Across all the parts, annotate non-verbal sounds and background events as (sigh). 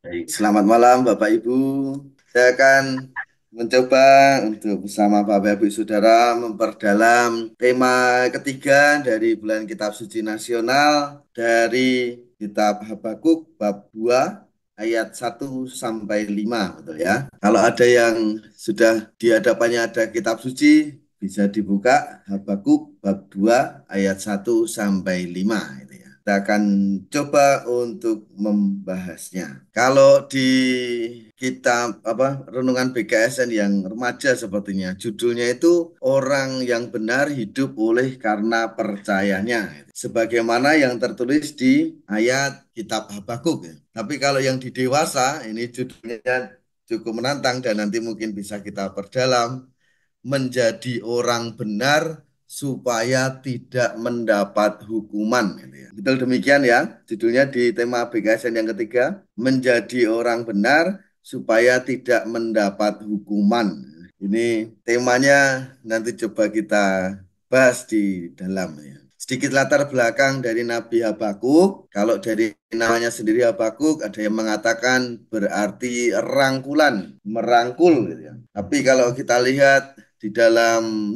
Baik, selamat malam Bapak Ibu. Saya akan mencoba untuk bersama Bapak Ibu Saudara memperdalam tema ketiga dari bulan Kitab Suci Nasional dari Kitab Habakuk bab 2 ayat 1 sampai 5 betul ya. Kalau ada yang sudah di hadapannya ada kitab suci bisa dibuka Habakuk bab 2 ayat 1 sampai 5 kita akan coba untuk membahasnya. Kalau di kita apa renungan BKSN yang remaja sepertinya judulnya itu orang yang benar hidup oleh karena percayanya sebagaimana yang tertulis di ayat kitab Habakuk. Tapi kalau yang di dewasa ini judulnya cukup menantang dan nanti mungkin bisa kita perdalam menjadi orang benar supaya tidak mendapat hukuman. Gitu ya. Betul demikian ya, judulnya di tema BKSN yang ketiga, menjadi orang benar supaya tidak mendapat hukuman. Ini temanya nanti coba kita bahas di dalam ya. Sedikit latar belakang dari Nabi Habakuk. Kalau dari namanya sendiri Habakuk, ada yang mengatakan berarti rangkulan, merangkul. Gitu ya. Tapi kalau kita lihat di dalam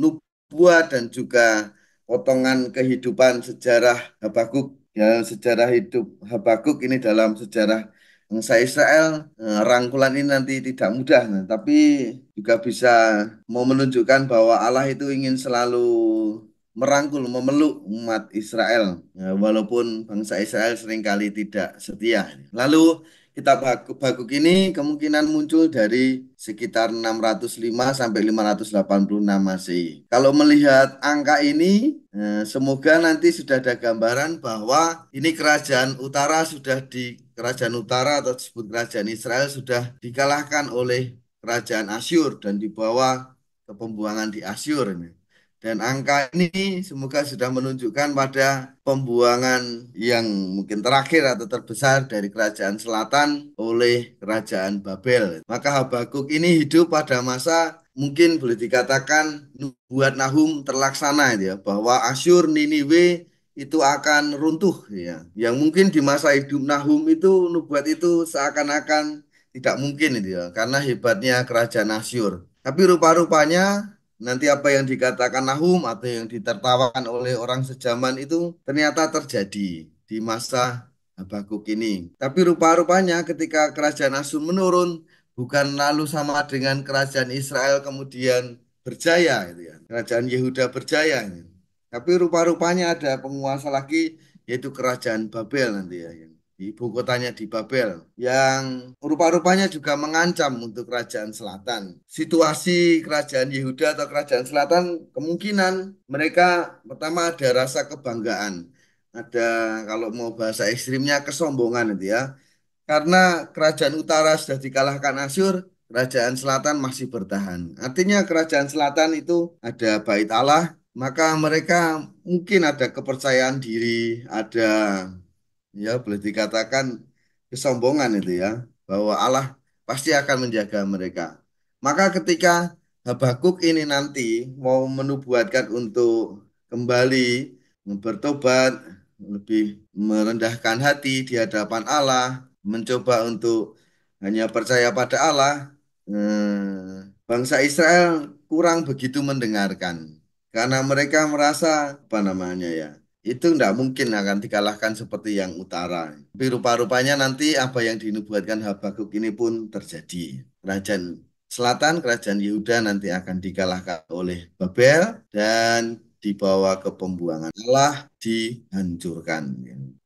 buah dan juga potongan kehidupan sejarah Habakuk. Ya, sejarah hidup Habakuk ini dalam sejarah bangsa Israel eh, rangkulan ini nanti tidak mudah nah, tapi juga bisa mau menunjukkan bahwa Allah itu ingin selalu merangkul memeluk umat Israel ya, walaupun bangsa Israel seringkali tidak setia lalu kita baku, baku ini kemungkinan muncul dari sekitar 605 sampai 586 Masehi. Kalau melihat angka ini, eh, semoga nanti sudah ada gambaran bahwa ini kerajaan utara sudah di kerajaan utara atau disebut kerajaan Israel sudah dikalahkan oleh kerajaan Asyur dan dibawa ke pembuangan di Asyur ini. Dan angka ini semoga sudah menunjukkan pada pembuangan yang mungkin terakhir atau terbesar dari kerajaan selatan oleh kerajaan Babel. Maka Habakuk ini hidup pada masa mungkin boleh dikatakan buat Nahum terlaksana ya bahwa Asyur Niniwe itu akan runtuh ya. Yang mungkin di masa hidup Nahum itu nubuat itu seakan-akan tidak mungkin itu ya karena hebatnya kerajaan Asyur. Tapi rupa-rupanya nanti apa yang dikatakan Nahum atau yang ditertawakan oleh orang sejaman itu ternyata terjadi di masa Habakuk ini. Tapi rupa-rupanya ketika kerajaan Asyur menurun, bukan lalu sama dengan kerajaan Israel kemudian berjaya, gitu ya. kerajaan Yehuda berjaya. Gitu. Tapi rupa-rupanya ada penguasa lagi yaitu kerajaan Babel nanti ya. Gitu ibu kotanya di Babel yang rupa-rupanya juga mengancam untuk kerajaan selatan. Situasi kerajaan Yehuda atau kerajaan selatan kemungkinan mereka pertama ada rasa kebanggaan, ada kalau mau bahasa ekstrimnya kesombongan itu ya. Karena kerajaan utara sudah dikalahkan Asyur, kerajaan selatan masih bertahan. Artinya kerajaan selatan itu ada bait Allah, maka mereka mungkin ada kepercayaan diri, ada ya boleh dikatakan kesombongan itu ya bahwa Allah pasti akan menjaga mereka. Maka ketika Habakuk ini nanti mau menubuatkan untuk kembali bertobat, lebih merendahkan hati di hadapan Allah, mencoba untuk hanya percaya pada Allah, eh, bangsa Israel kurang begitu mendengarkan karena mereka merasa apa namanya ya itu tidak mungkin akan dikalahkan seperti yang utara. Tapi rupa-rupanya nanti apa yang dinubuatkan Habakuk ini pun terjadi. Kerajaan selatan, kerajaan Yehuda nanti akan dikalahkan oleh Babel dan dibawa ke pembuangan Allah dihancurkan.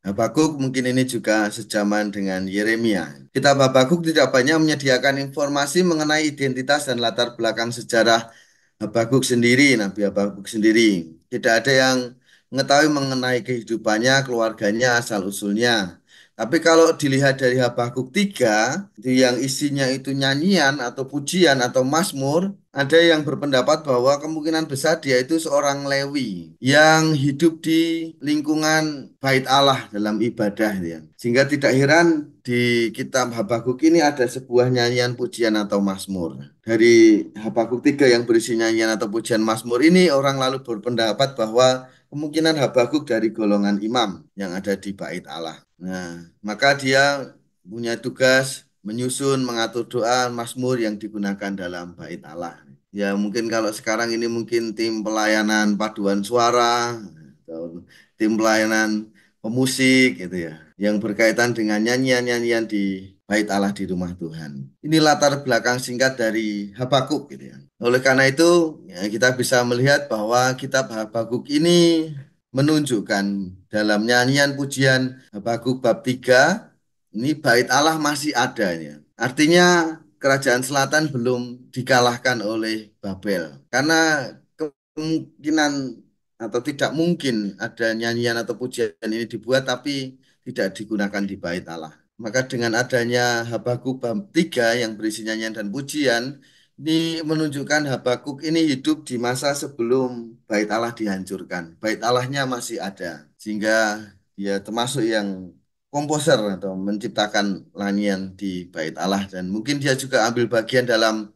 Habakuk mungkin ini juga sejaman dengan Yeremia. Kitab Habakuk tidak banyak menyediakan informasi mengenai identitas dan latar belakang sejarah Habakuk sendiri, Nabi Habakuk sendiri. Tidak ada yang mengetahui mengenai kehidupannya, keluarganya, asal-usulnya. Tapi kalau dilihat dari Habakuk 3, itu yang isinya itu nyanyian atau pujian atau mazmur, ada yang berpendapat bahwa kemungkinan besar dia itu seorang Lewi yang hidup di lingkungan bait Allah dalam ibadah. Ya. Sehingga tidak heran di kitab Habakuk ini ada sebuah nyanyian pujian atau mazmur. Dari Habakuk 3 yang berisi nyanyian atau pujian mazmur ini, orang lalu berpendapat bahwa kemungkinan Habakuk dari golongan imam yang ada di bait Allah. Nah, maka dia punya tugas menyusun, mengatur doa, mazmur yang digunakan dalam bait Allah. Ya mungkin kalau sekarang ini mungkin tim pelayanan paduan suara, atau tim pelayanan pemusik gitu ya, yang berkaitan dengan nyanyian-nyanyian di bait Allah di rumah Tuhan. Ini latar belakang singkat dari Habakuk gitu ya. Oleh karena itu ya, kita bisa melihat bahwa kitab Habakuk ini menunjukkan dalam nyanyian pujian Habakuk bab 3 ini bait Allah masih adanya. Artinya kerajaan selatan belum dikalahkan oleh Babel. Karena kemungkinan atau tidak mungkin ada nyanyian atau pujian ini dibuat tapi tidak digunakan di bait Allah. Maka dengan adanya Habakuk bab 3 yang berisi nyanyian dan pujian, ini menunjukkan Habakuk ini hidup di masa sebelum Bait Allah dihancurkan. Bait Allahnya masih ada. Sehingga dia termasuk yang komposer atau menciptakan lanyian di Bait Allah dan mungkin dia juga ambil bagian dalam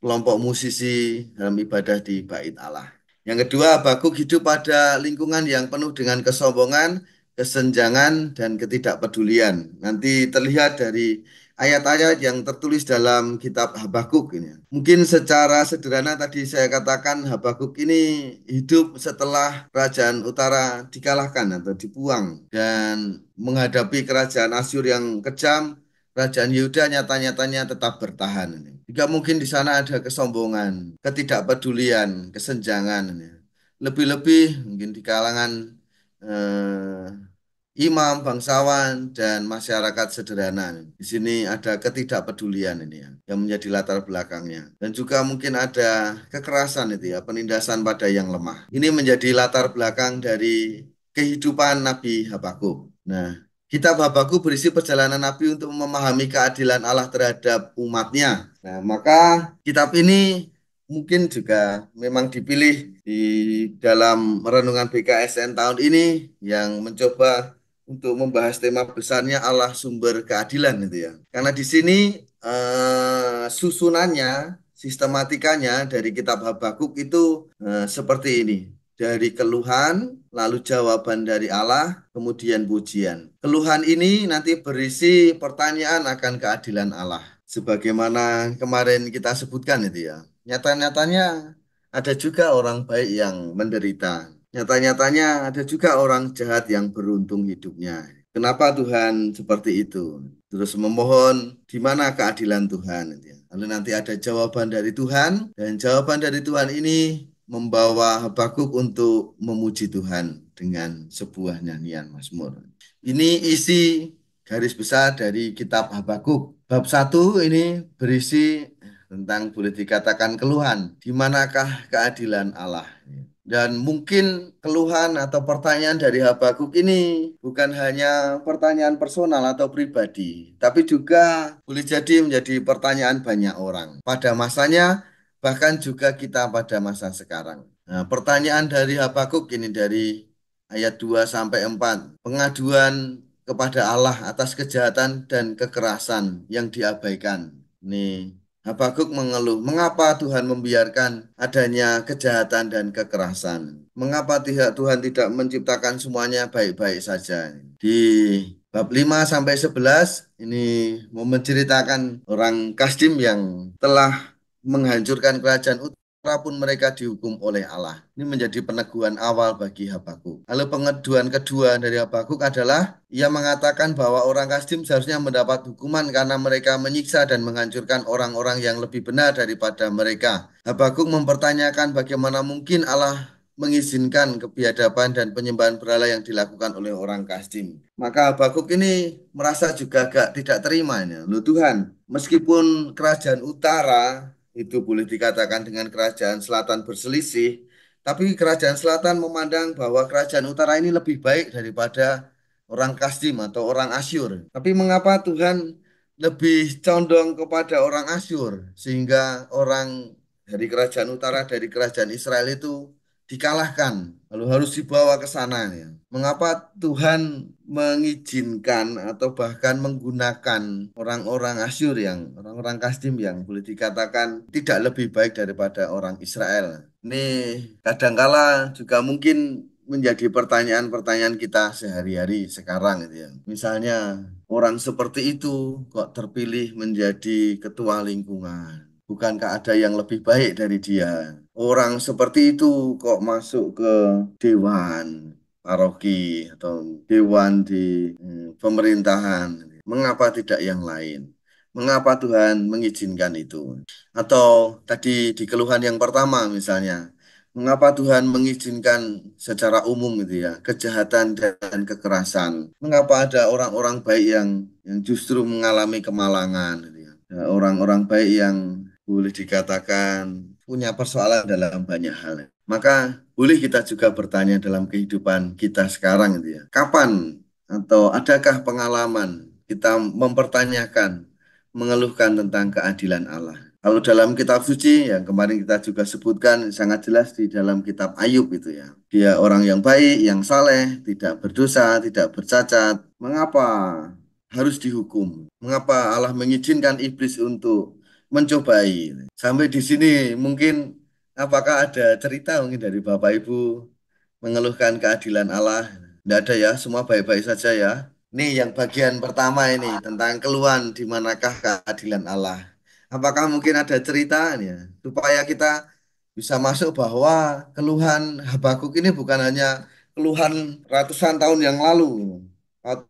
kelompok musisi dalam ibadah di Bait Allah. Yang kedua, Habakuk hidup pada lingkungan yang penuh dengan kesombongan kesenjangan dan ketidakpedulian. Nanti terlihat dari ayat-ayat yang tertulis dalam kitab Habakuk ini. Mungkin secara sederhana tadi saya katakan Habakuk ini hidup setelah kerajaan utara dikalahkan atau dibuang dan menghadapi kerajaan Asyur yang kejam, kerajaan Yehuda nyata-nyatanya tetap bertahan ini. Jika mungkin di sana ada kesombongan, ketidakpedulian, kesenjangan Lebih-lebih mungkin di kalangan eh, imam, bangsawan, dan masyarakat sederhana. Di sini ada ketidakpedulian ini ya, yang menjadi latar belakangnya. Dan juga mungkin ada kekerasan itu ya, penindasan pada yang lemah. Ini menjadi latar belakang dari kehidupan Nabi Habakuk. Nah, Kitab Habaku berisi perjalanan Nabi untuk memahami keadilan Allah terhadap umatnya. Nah, maka kitab ini mungkin juga memang dipilih di dalam renungan BKSN tahun ini yang mencoba untuk membahas tema besarnya Allah sumber keadilan itu ya. Karena di sini eh, susunannya, sistematikanya dari kitab Habakuk itu eh, seperti ini. Dari keluhan, lalu jawaban dari Allah, kemudian pujian. Keluhan ini nanti berisi pertanyaan akan keadilan Allah. Sebagaimana kemarin kita sebutkan itu ya. Nyata-nyatanya ada juga orang baik yang menderita Nyata-nyatanya ada juga orang jahat yang beruntung hidupnya. Kenapa Tuhan seperti itu? Terus memohon di mana keadilan Tuhan. Lalu nanti ada jawaban dari Tuhan dan jawaban dari Tuhan ini membawa Habakuk untuk memuji Tuhan dengan sebuah nyanyian Mazmur. Ini isi garis besar dari kitab Habakuk. Bab satu ini berisi tentang boleh dikatakan keluhan, di manakah keadilan Allah? Dan mungkin keluhan atau pertanyaan dari Habakuk ini bukan hanya pertanyaan personal atau pribadi, tapi juga boleh jadi menjadi pertanyaan banyak orang. Pada masanya, bahkan juga kita pada masa sekarang. Nah, pertanyaan dari Habakuk ini dari ayat 2 sampai 4. Pengaduan kepada Allah atas kejahatan dan kekerasan yang diabaikan. Nih, Habakuk mengeluh, mengapa Tuhan membiarkan adanya kejahatan dan kekerasan? Mengapa tidak Tuhan tidak menciptakan semuanya baik-baik saja? Di bab 5 sampai 11 ini mau menceritakan orang Kasdim yang telah menghancurkan kerajaan Ut pun mereka dihukum oleh Allah. Ini menjadi peneguhan awal bagi Habakuk. Lalu pengeduan kedua dari Habakuk adalah ia mengatakan bahwa orang Kasdim seharusnya mendapat hukuman karena mereka menyiksa dan menghancurkan orang-orang yang lebih benar daripada mereka. Habakuk mempertanyakan bagaimana mungkin Allah mengizinkan kebiadaban dan penyembahan berhala yang dilakukan oleh orang Kasdim. Maka Habakuk ini merasa juga agak tidak terima. Loh Tuhan, meskipun kerajaan utara itu boleh dikatakan dengan kerajaan selatan berselisih, tapi kerajaan selatan memandang bahwa kerajaan utara ini lebih baik daripada orang Kasdim atau orang Asyur. Tapi mengapa Tuhan lebih condong kepada orang Asyur sehingga orang dari kerajaan utara dari kerajaan Israel itu dikalahkan, lalu harus dibawa ke sana. Ya. Mengapa Tuhan mengizinkan atau bahkan menggunakan orang-orang Asyur yang orang-orang Kasdim yang boleh dikatakan tidak lebih baik daripada orang Israel. Ini kadangkala juga mungkin menjadi pertanyaan-pertanyaan kita sehari-hari sekarang gitu ya. Misalnya orang seperti itu kok terpilih menjadi ketua lingkungan? Bukankah ada yang lebih baik dari dia? orang seperti itu kok masuk ke dewan paroki atau dewan di hmm, pemerintahan? Mengapa tidak yang lain? Mengapa Tuhan mengizinkan itu? Atau tadi di keluhan yang pertama misalnya, mengapa Tuhan mengizinkan secara umum gitu ya kejahatan dan kekerasan? Mengapa ada orang-orang baik yang yang justru mengalami kemalangan gitu ya? Orang-orang baik yang boleh dikatakan punya persoalan dalam banyak hal. Maka boleh kita juga bertanya dalam kehidupan kita sekarang gitu ya. Kapan atau adakah pengalaman kita mempertanyakan, mengeluhkan tentang keadilan Allah? Kalau dalam kitab suci yang kemarin kita juga sebutkan sangat jelas di dalam kitab Ayub itu ya. Dia orang yang baik, yang saleh, tidak berdosa, tidak bercacat. Mengapa harus dihukum? Mengapa Allah mengizinkan iblis untuk mencobai. Sampai di sini mungkin apakah ada cerita mungkin dari Bapak Ibu mengeluhkan keadilan Allah? Tidak ada ya, semua baik-baik saja ya. Ini yang bagian pertama ini tentang keluhan di manakah keadilan Allah. Apakah mungkin ada cerita ya supaya kita bisa masuk bahwa keluhan Habakuk ini bukan hanya keluhan ratusan tahun yang lalu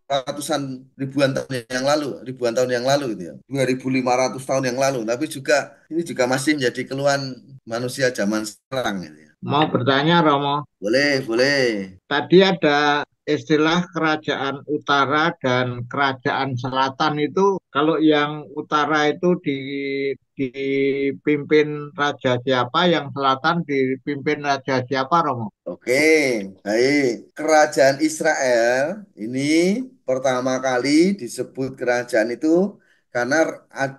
ratusan ribuan tahun yang lalu, ribuan tahun yang lalu gitu ya. 2500 tahun yang lalu, tapi juga ini juga masih menjadi keluhan manusia zaman sekarang gitu ya. Mau bertanya Romo? Boleh, boleh. Tadi ada istilah kerajaan utara dan kerajaan selatan itu kalau yang utara itu di dipimpin raja siapa yang selatan dipimpin raja siapa Romo Oke baik kerajaan Israel ini pertama kali disebut kerajaan itu karena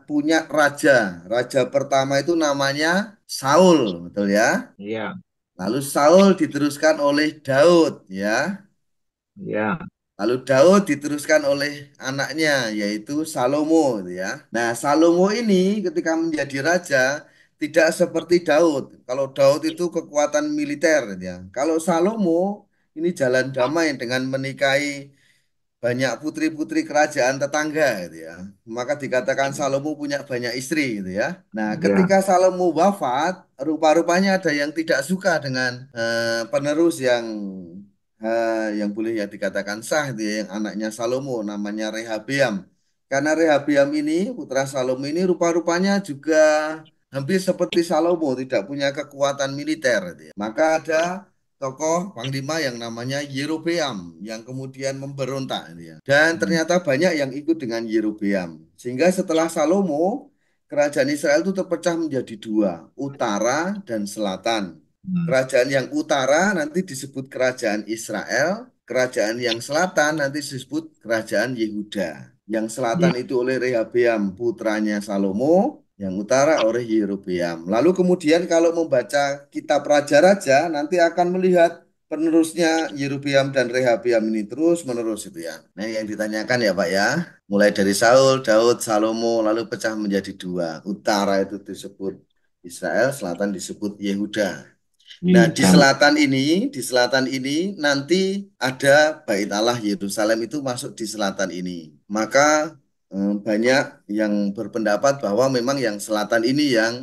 punya raja raja pertama itu namanya Saul betul ya Iya Lalu Saul diteruskan oleh Daud ya Ya. Lalu Daud diteruskan oleh anaknya yaitu Salomo gitu ya. Nah, Salomo ini ketika menjadi raja tidak seperti Daud. Kalau Daud itu kekuatan militer gitu ya. Kalau Salomo ini jalan damai dengan menikahi banyak putri-putri kerajaan tetangga gitu ya. Maka dikatakan Salomo punya banyak istri gitu ya. Nah, ya. ketika ya. Salomo wafat, rupa-rupanya ada yang tidak suka dengan eh, penerus yang Eh, yang boleh ya dikatakan sah itu ya, yang anaknya Salomo namanya Rehabiam. Karena Rehabiam ini putra Salomo ini rupa-rupanya juga hampir seperti Salomo tidak punya kekuatan militer. Gitu ya. Maka ada tokoh panglima yang namanya Yerobeam yang kemudian memberontak ya. dan hmm. ternyata banyak yang ikut dengan Yerobeam sehingga setelah Salomo kerajaan Israel itu terpecah menjadi dua utara dan selatan Hmm. Kerajaan yang utara nanti disebut kerajaan Israel, kerajaan yang selatan nanti disebut kerajaan Yehuda. Yang selatan hmm. itu oleh Rehabeam putranya Salomo, yang utara oleh Yerobeam. Lalu kemudian kalau membaca kitab raja-raja nanti akan melihat penerusnya Yerubiam dan Rehabeam ini terus menerus itu ya. Nah yang ditanyakan ya Pak ya, mulai dari Saul, Daud, Salomo lalu pecah menjadi dua. Utara itu disebut Israel, selatan disebut Yehuda. Nah, iya. di selatan ini, di selatan ini nanti ada Bait Allah Yerusalem itu masuk di selatan ini. Maka eh, banyak yang berpendapat bahwa memang yang selatan ini yang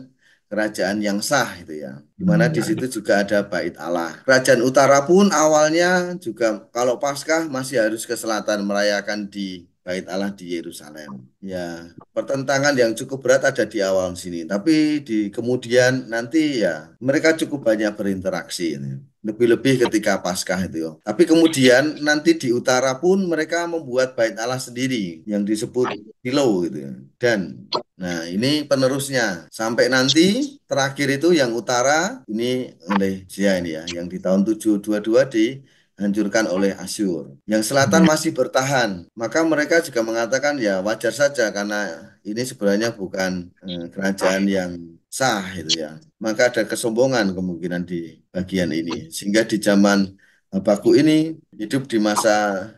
kerajaan yang sah itu ya. Dimana hmm. di situ juga ada Bait Allah. Kerajaan utara pun awalnya juga kalau Paskah masih harus ke selatan merayakan di bait Allah di Yerusalem. Ya, pertentangan yang cukup berat ada di awal sini, tapi di kemudian nanti ya mereka cukup banyak berinteraksi ini. Lebih-lebih ketika Paskah itu. Ya. Tapi kemudian nanti di utara pun mereka membuat bait Allah sendiri yang disebut Silo gitu. Ya. Dan nah ini penerusnya sampai nanti terakhir itu yang utara ini oleh Zia ini ya yang di tahun 722 di dihancurkan oleh Asyur. Yang selatan iya. masih bertahan, maka mereka juga mengatakan ya wajar saja karena ini sebenarnya bukan eh, kerajaan yang sah itu ya. Maka ada kesombongan kemungkinan di bagian ini. Sehingga di zaman Habaku e, ini hidup di masa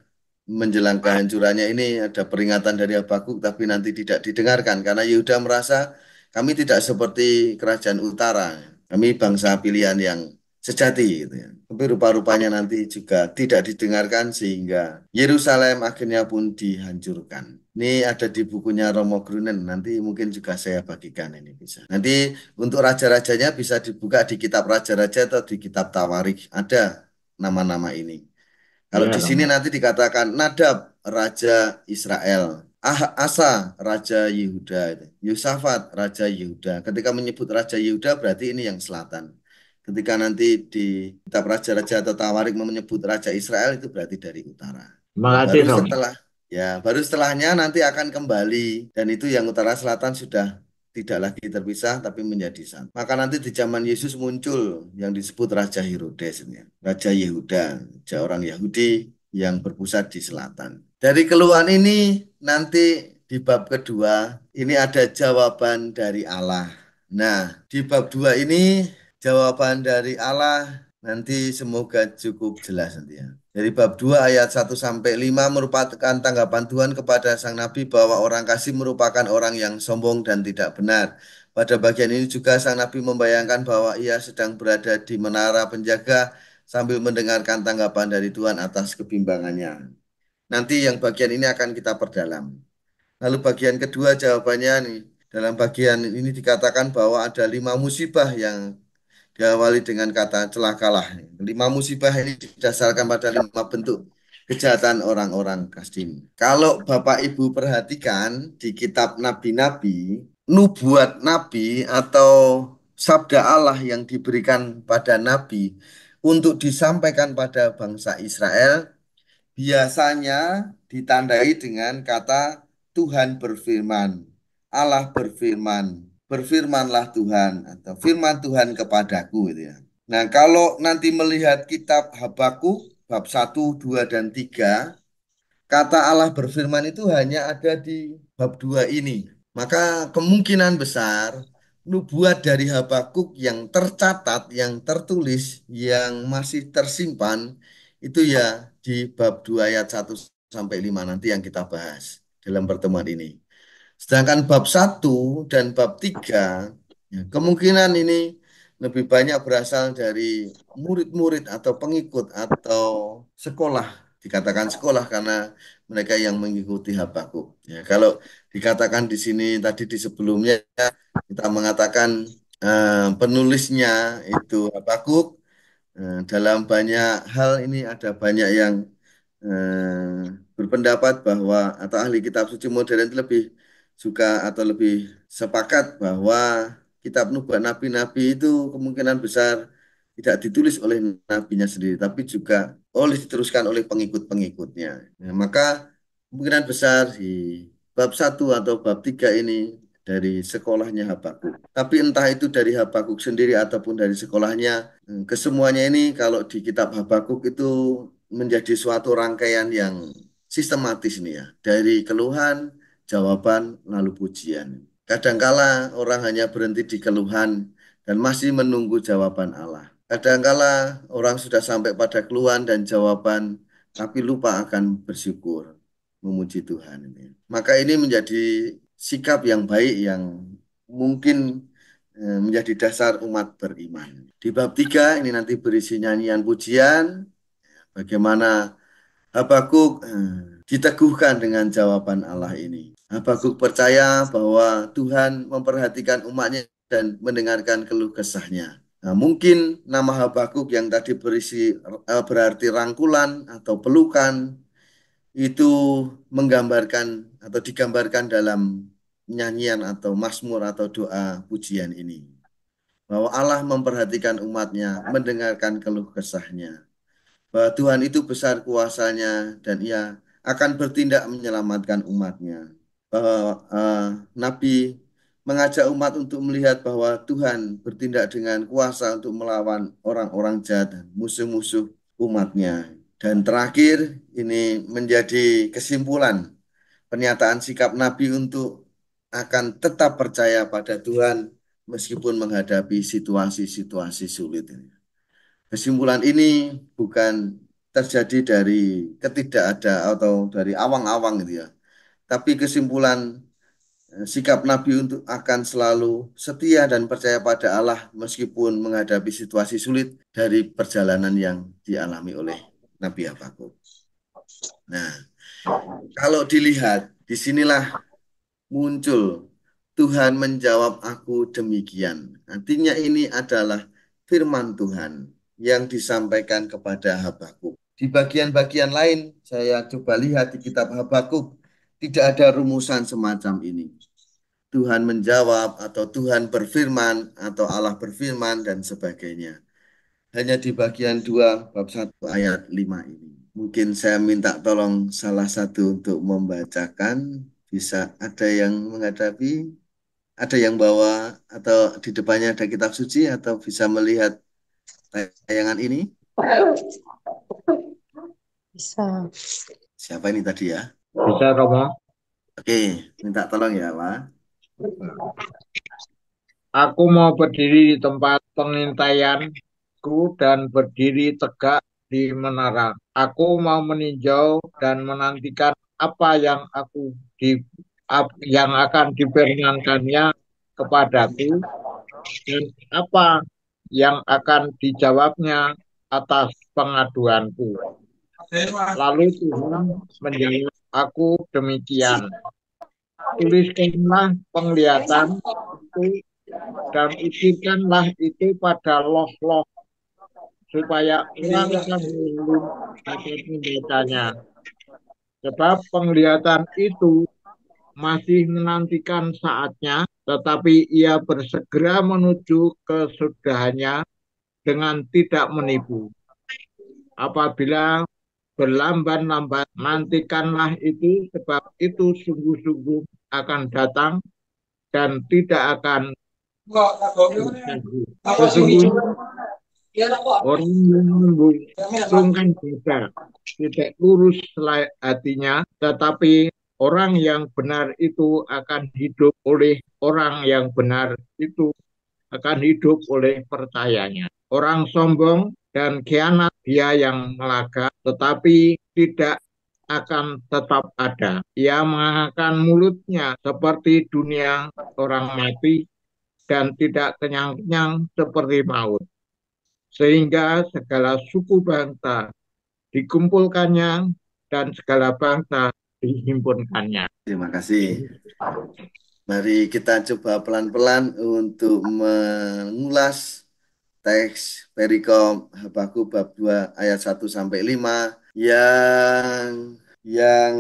menjelang kehancurannya ini ada peringatan dari Habaku tapi nanti tidak didengarkan karena Yehuda merasa kami tidak seperti kerajaan utara. Kami bangsa pilihan yang sejati gitu ya. Tapi rupa-rupanya nanti juga tidak didengarkan sehingga Yerusalem akhirnya pun dihancurkan. Ini ada di bukunya Romo Grunen, nanti mungkin juga saya bagikan ini bisa. Nanti untuk raja-rajanya bisa dibuka di kitab raja-raja atau di kitab Tawarik, ada nama-nama ini. Kalau ya, di sini nanti dikatakan Nadab, raja Israel, Ah, Asa Raja Yehuda, Yusafat Raja Yehuda. Ketika menyebut Raja Yehuda berarti ini yang selatan. Ketika nanti di kitab raja-raja atau Tawarik menyebut raja Israel itu berarti dari utara. Makasih, baru setelah ya baru setelahnya nanti akan kembali dan itu yang utara selatan sudah tidak lagi terpisah tapi menjadi satu. Maka nanti di zaman Yesus muncul yang disebut Raja Herodes, Raja Yehuda, Raja orang Yahudi yang berpusat di selatan. Dari keluhan ini nanti di bab kedua ini ada jawaban dari Allah. Nah, di bab dua ini jawaban dari Allah nanti semoga cukup jelas nanti ya. Dari bab 2 ayat 1 sampai 5 merupakan tanggapan Tuhan kepada sang nabi bahwa orang kasih merupakan orang yang sombong dan tidak benar. Pada bagian ini juga sang nabi membayangkan bahwa ia sedang berada di menara penjaga sambil mendengarkan tanggapan dari Tuhan atas kebimbangannya. Nanti yang bagian ini akan kita perdalam. Lalu bagian kedua jawabannya nih, dalam bagian ini dikatakan bahwa ada lima musibah yang diawali dengan kata celakalah. Lima musibah ini didasarkan pada lima bentuk kejahatan orang-orang Kasdim. Kalau Bapak Ibu perhatikan di kitab Nabi-Nabi, nubuat Nabi atau sabda Allah yang diberikan pada Nabi untuk disampaikan pada bangsa Israel biasanya ditandai dengan kata Tuhan berfirman, Allah berfirman, berfirmanlah Tuhan atau firman Tuhan kepadaku gitu ya. Nah, kalau nanti melihat kitab Habakuk bab 1, 2 dan 3, kata Allah berfirman itu hanya ada di bab 2 ini. Maka kemungkinan besar nubuat dari Habakuk yang tercatat, yang tertulis, yang masih tersimpan itu ya di bab 2 ayat 1 sampai 5 nanti yang kita bahas dalam pertemuan ini. Sedangkan bab 1 dan bab 3 ya, kemungkinan ini lebih banyak berasal dari murid-murid atau pengikut atau sekolah dikatakan sekolah karena mereka yang mengikuti Habakuk. Ya, kalau dikatakan di sini tadi di sebelumnya kita mengatakan eh, penulisnya itu Habakuk eh, dalam banyak hal ini ada banyak yang eh, berpendapat bahwa atau ahli kitab suci modern itu lebih suka atau lebih sepakat bahwa kitab nubuat nabi-nabi itu kemungkinan besar tidak ditulis oleh nabinya sendiri, tapi juga oleh diteruskan oleh pengikut-pengikutnya. Nah, maka kemungkinan besar di bab 1 atau bab 3 ini dari sekolahnya Habakuk. Tapi entah itu dari Habakuk sendiri ataupun dari sekolahnya, eh, kesemuanya ini kalau di kitab Habakuk itu menjadi suatu rangkaian yang sistematis nih ya. Dari keluhan, jawaban lalu pujian. Kadangkala orang hanya berhenti di keluhan dan masih menunggu jawaban Allah. Kadangkala orang sudah sampai pada keluhan dan jawaban, tapi lupa akan bersyukur, memuji Tuhan. Maka ini menjadi sikap yang baik yang mungkin e, menjadi dasar umat beriman. Di bab tiga ini nanti berisi nyanyian pujian, bagaimana Habakuk e, diteguhkan dengan jawaban Allah ini. Habakuk percaya bahwa Tuhan memperhatikan umatnya dan mendengarkan keluh kesahnya. Nah, mungkin nama Habakuk yang tadi berisi e, berarti rangkulan atau pelukan itu menggambarkan atau digambarkan dalam nyanyian atau mazmur atau doa pujian ini. Bahwa Allah memperhatikan umatnya, mendengarkan keluh kesahnya. Bahwa Tuhan itu besar kuasanya dan ia akan bertindak menyelamatkan umatnya. Bahwa uh, Nabi mengajak umat untuk melihat bahwa Tuhan bertindak dengan kuasa untuk melawan orang-orang jahat dan musuh-musuh umatnya. Dan terakhir ini menjadi kesimpulan pernyataan sikap Nabi untuk akan tetap percaya pada Tuhan meskipun menghadapi situasi-situasi sulit. Kesimpulan ini bukan terjadi dari ketidakada atau dari awang-awang gitu ya. Tapi kesimpulan eh, sikap Nabi untuk akan selalu setia dan percaya pada Allah meskipun menghadapi situasi sulit dari perjalanan yang dialami oleh Nabi Habakuk. Nah, kalau dilihat di sinilah muncul Tuhan menjawab aku demikian. Artinya ini adalah firman Tuhan yang disampaikan kepada Habakuk. Di bagian-bagian lain saya coba lihat di kitab Habakuk tidak ada rumusan semacam ini. Tuhan menjawab atau Tuhan berfirman atau Allah berfirman dan sebagainya. Hanya di bagian 2 bab 1 ayat 5 ini. Mungkin saya minta tolong salah satu untuk membacakan. Bisa ada yang menghadapi, ada yang bawa atau di depannya ada kitab suci atau bisa melihat tayangan ini? Bisa. Siapa ini tadi ya? Bisa, Romo. Oke, minta tolong ya, Pak. Aku mau berdiri di tempat pengintaianku dan berdiri tegak di menara. Aku mau meninjau dan menantikan apa yang aku di ap, yang akan diperkenankannya kepadaku dan apa yang akan dijawabnya atas pengaduanku. Lalu Tuhan menjawab aku demikian. Tuliskanlah penglihatan itu dan isikanlah itu pada loh-loh supaya orang akan mengilum dapat Sebab penglihatan itu masih menantikan saatnya, tetapi ia bersegera menuju kesudahannya dengan tidak menipu. Apabila berlambat-lambat, nantikanlah itu sebab itu sungguh-sungguh akan datang dan tidak akan sungguh iya, orang yang membungkungkan iya, tidak tidak lurus hatinya, tetapi Orang yang benar itu akan hidup oleh orang yang benar itu akan hidup oleh percayanya. Orang sombong dan kianat dia yang melaga tetapi tidak akan tetap ada. Ia mengangkat mulutnya seperti dunia orang mati dan tidak kenyang-kenyang seperti maut. Sehingga segala suku bangsa dikumpulkannya dan segala bangsa dihimpunkannya. Terima kasih. Mari kita coba pelan-pelan untuk mengulas teks Perikom Habaku bab 2 ayat 1 sampai 5 yang yang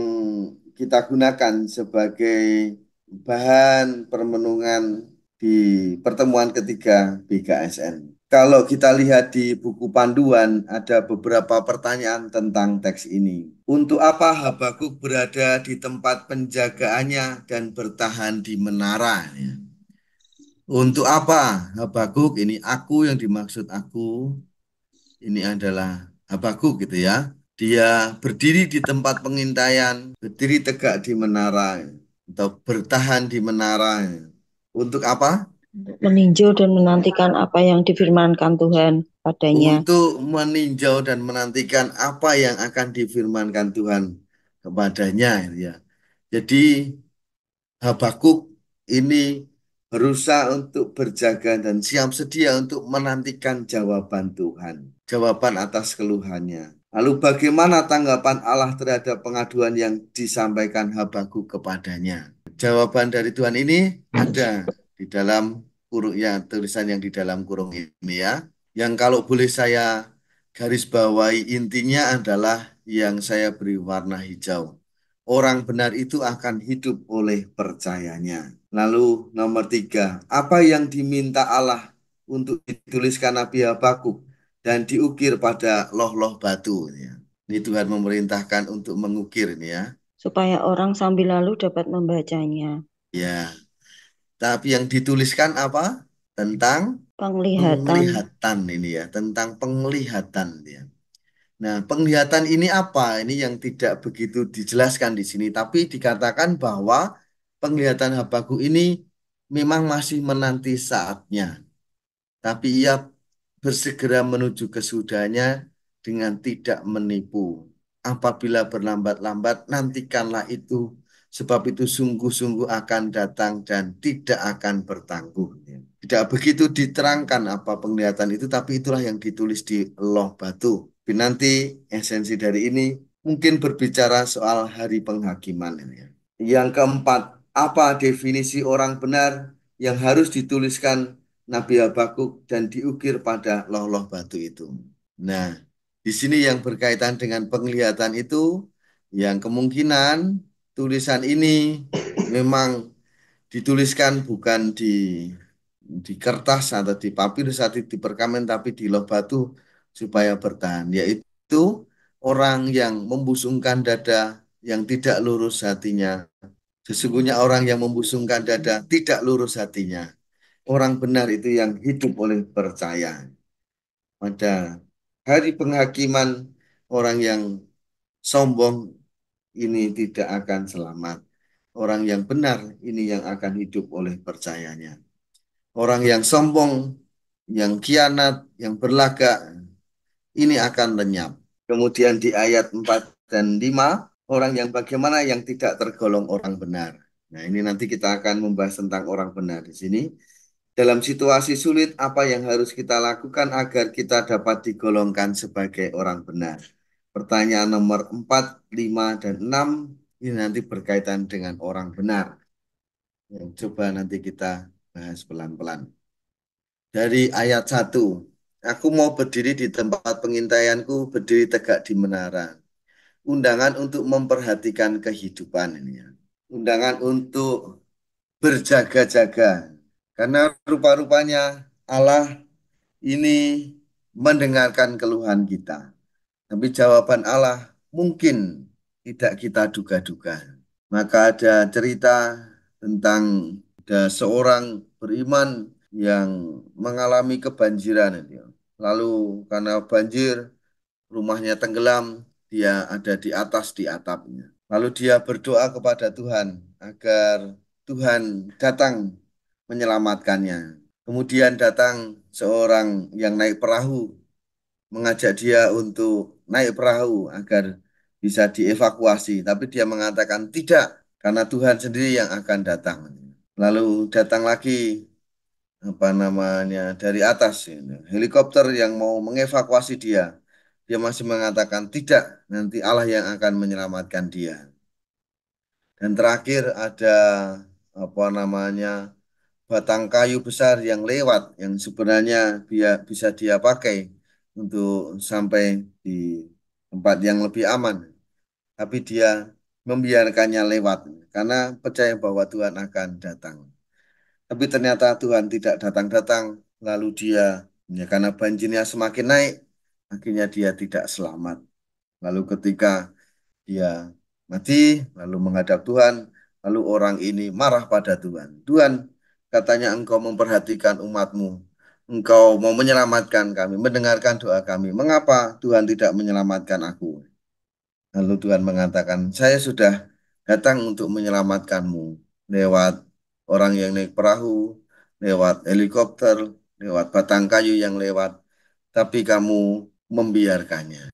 kita gunakan sebagai bahan permenungan di pertemuan ketiga BKSN. Kalau kita lihat di buku panduan, ada beberapa pertanyaan tentang teks ini. Untuk apa Habakuk berada di tempat penjagaannya dan bertahan di menara? Untuk apa Habakuk? Ini aku yang dimaksud aku. Ini adalah Habakuk gitu ya. Dia berdiri di tempat pengintaian, berdiri tegak di menara, atau bertahan di menara untuk apa? meninjau dan menantikan apa yang difirmankan Tuhan padanya. Untuk meninjau dan menantikan apa yang akan difirmankan Tuhan kepadanya ya. Jadi Habakuk ini berusaha untuk berjaga dan siap sedia untuk menantikan jawaban Tuhan, jawaban atas keluhannya. Lalu bagaimana tanggapan Allah terhadap pengaduan yang disampaikan Habakuk kepadanya? jawaban dari Tuhan ini hmm. ada di dalam kurung ya, tulisan yang di dalam kurung ini ya. Yang kalau boleh saya garis bawahi intinya adalah yang saya beri warna hijau. Orang benar itu akan hidup oleh percayanya. Lalu nomor tiga, apa yang diminta Allah untuk dituliskan Nabi Habakuk dan diukir pada loh-loh batu. Ya. Ini Tuhan memerintahkan untuk mengukir ini ya supaya orang sambil lalu dapat membacanya. Ya. Tapi yang dituliskan apa? Tentang penglihatan. Penglihatan ini ya, tentang penglihatan ya. Nah, penglihatan ini apa? Ini yang tidak begitu dijelaskan di sini, tapi dikatakan bahwa penglihatan Habaku ini memang masih menanti saatnya. Tapi ia bersegera menuju kesudahannya dengan tidak menipu apabila berlambat-lambat nantikanlah itu sebab itu sungguh-sungguh akan datang dan tidak akan bertangguh. Tidak begitu diterangkan apa penglihatan itu, tapi itulah yang ditulis di loh batu. Nanti esensi dari ini mungkin berbicara soal hari penghakiman. Yang keempat, apa definisi orang benar yang harus dituliskan Nabi Habakuk dan diukir pada loh-loh batu itu? Nah, di sini yang berkaitan dengan penglihatan itu yang kemungkinan tulisan ini memang dituliskan bukan di di kertas atau di papir atau di perkamen tapi di loh batu supaya bertahan yaitu orang yang membusungkan dada yang tidak lurus hatinya sesungguhnya orang yang membusungkan dada tidak lurus hatinya orang benar itu yang hidup oleh percaya pada hari penghakiman orang yang sombong ini tidak akan selamat. Orang yang benar ini yang akan hidup oleh percayanya. Orang yang sombong, yang kianat, yang berlagak, ini akan lenyap. Kemudian di ayat 4 dan 5, orang yang bagaimana yang tidak tergolong orang benar. Nah ini nanti kita akan membahas tentang orang benar di sini. Dalam situasi sulit, apa yang harus kita lakukan agar kita dapat digolongkan sebagai orang benar? Pertanyaan nomor 4, 5, dan 6 ini nanti berkaitan dengan orang benar. Yang coba nanti kita bahas pelan-pelan. Dari ayat 1, aku mau berdiri di tempat pengintaianku, berdiri tegak di menara. Undangan untuk memperhatikan kehidupan ini. Ya. Undangan untuk berjaga-jaga karena rupa-rupanya Allah ini mendengarkan keluhan kita. Tapi jawaban Allah mungkin tidak kita duga-duga. Maka ada cerita tentang ada seorang beriman yang mengalami kebanjiran. Lalu karena banjir, rumahnya tenggelam, dia ada di atas di atapnya. Lalu dia berdoa kepada Tuhan agar Tuhan datang menyelamatkannya. Kemudian datang seorang yang naik perahu, mengajak dia untuk naik perahu agar bisa dievakuasi. Tapi dia mengatakan tidak, karena Tuhan sendiri yang akan datang. Lalu datang lagi apa namanya dari atas helikopter yang mau mengevakuasi dia. Dia masih mengatakan tidak, nanti Allah yang akan menyelamatkan dia. Dan terakhir ada apa namanya batang kayu besar yang lewat yang sebenarnya dia bisa dia pakai untuk sampai di tempat yang lebih aman. Tapi dia membiarkannya lewat karena percaya bahwa Tuhan akan datang. Tapi ternyata Tuhan tidak datang-datang lalu dia ya karena banjirnya semakin naik akhirnya dia tidak selamat. Lalu ketika dia mati lalu menghadap Tuhan lalu orang ini marah pada Tuhan. Tuhan Katanya engkau memperhatikan umatmu. Engkau mau menyelamatkan kami, mendengarkan doa kami. Mengapa Tuhan tidak menyelamatkan aku? Lalu Tuhan mengatakan, saya sudah datang untuk menyelamatkanmu lewat orang yang naik perahu, lewat helikopter, lewat batang kayu yang lewat, tapi kamu membiarkannya,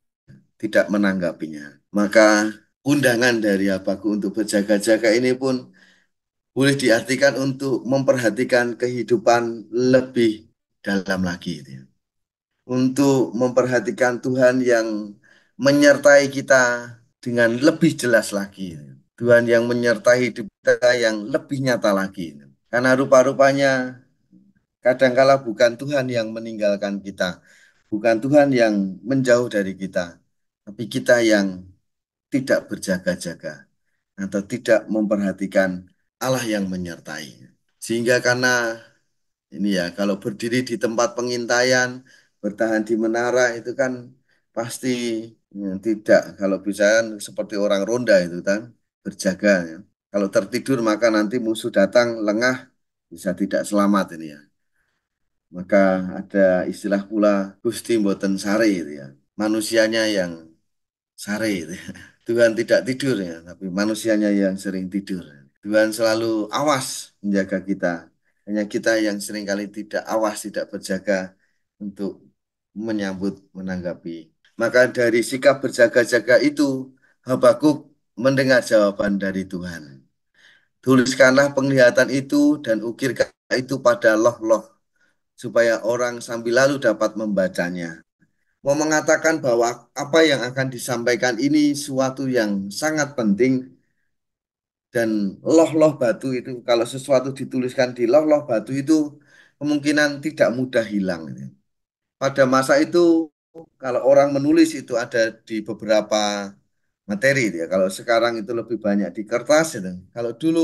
tidak menanggapinya. Maka undangan dari apaku untuk berjaga-jaga ini pun boleh diartikan untuk memperhatikan kehidupan lebih dalam lagi. Gitu. Ya. Untuk memperhatikan Tuhan yang menyertai kita dengan lebih jelas lagi. Gitu. Ya. Tuhan yang menyertai hidup kita yang lebih nyata lagi. Gitu. Karena rupa-rupanya kadangkala bukan Tuhan yang meninggalkan kita. Bukan Tuhan yang menjauh dari kita. Tapi kita yang tidak berjaga-jaga atau tidak memperhatikan Allah yang menyertai. Sehingga karena ini ya, kalau berdiri di tempat pengintaian, bertahan di menara itu kan pasti ya, tidak. Kalau bisa kan seperti orang ronda itu kan berjaga. Ya. Kalau tertidur maka nanti musuh datang lengah bisa tidak selamat ini ya. Maka ada istilah pula Gusti Mboten Sare itu ya. Manusianya yang sare itu ya. (laughs) Tuhan tidak tidur ya, tapi manusianya yang sering tidur. Ya. Tuhan selalu awas menjaga kita. Hanya kita yang seringkali tidak awas, tidak berjaga untuk menyambut, menanggapi. Maka dari sikap berjaga-jaga itu, Habakuk mendengar jawaban dari Tuhan. Tuliskanlah penglihatan itu dan ukirkan itu pada loh-loh, supaya orang sambil lalu dapat membacanya. Mau mengatakan bahwa apa yang akan disampaikan ini suatu yang sangat penting dan loh-loh batu itu kalau sesuatu dituliskan di loh-loh batu itu kemungkinan tidak mudah hilang. Pada masa itu kalau orang menulis itu ada di beberapa materi ya. Kalau sekarang itu lebih banyak di kertas ya. Kalau dulu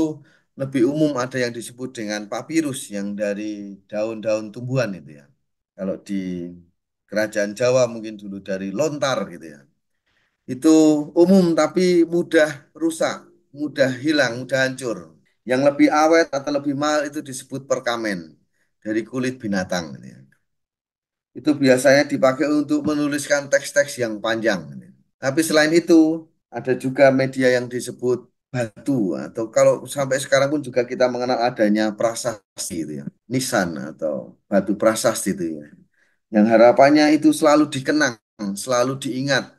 lebih umum ada yang disebut dengan papirus yang dari daun-daun tumbuhan itu ya. Kalau di kerajaan Jawa mungkin dulu dari lontar gitu ya. Itu umum tapi mudah rusak mudah hilang, mudah hancur. Yang lebih awet atau lebih mahal itu disebut perkamen dari kulit binatang. Gitu ya. Itu biasanya dipakai untuk menuliskan teks-teks yang panjang. Gitu ya. Tapi selain itu, ada juga media yang disebut batu atau kalau sampai sekarang pun juga kita mengenal adanya prasasti itu ya nisan atau batu prasasti itu ya yang harapannya itu selalu dikenang selalu diingat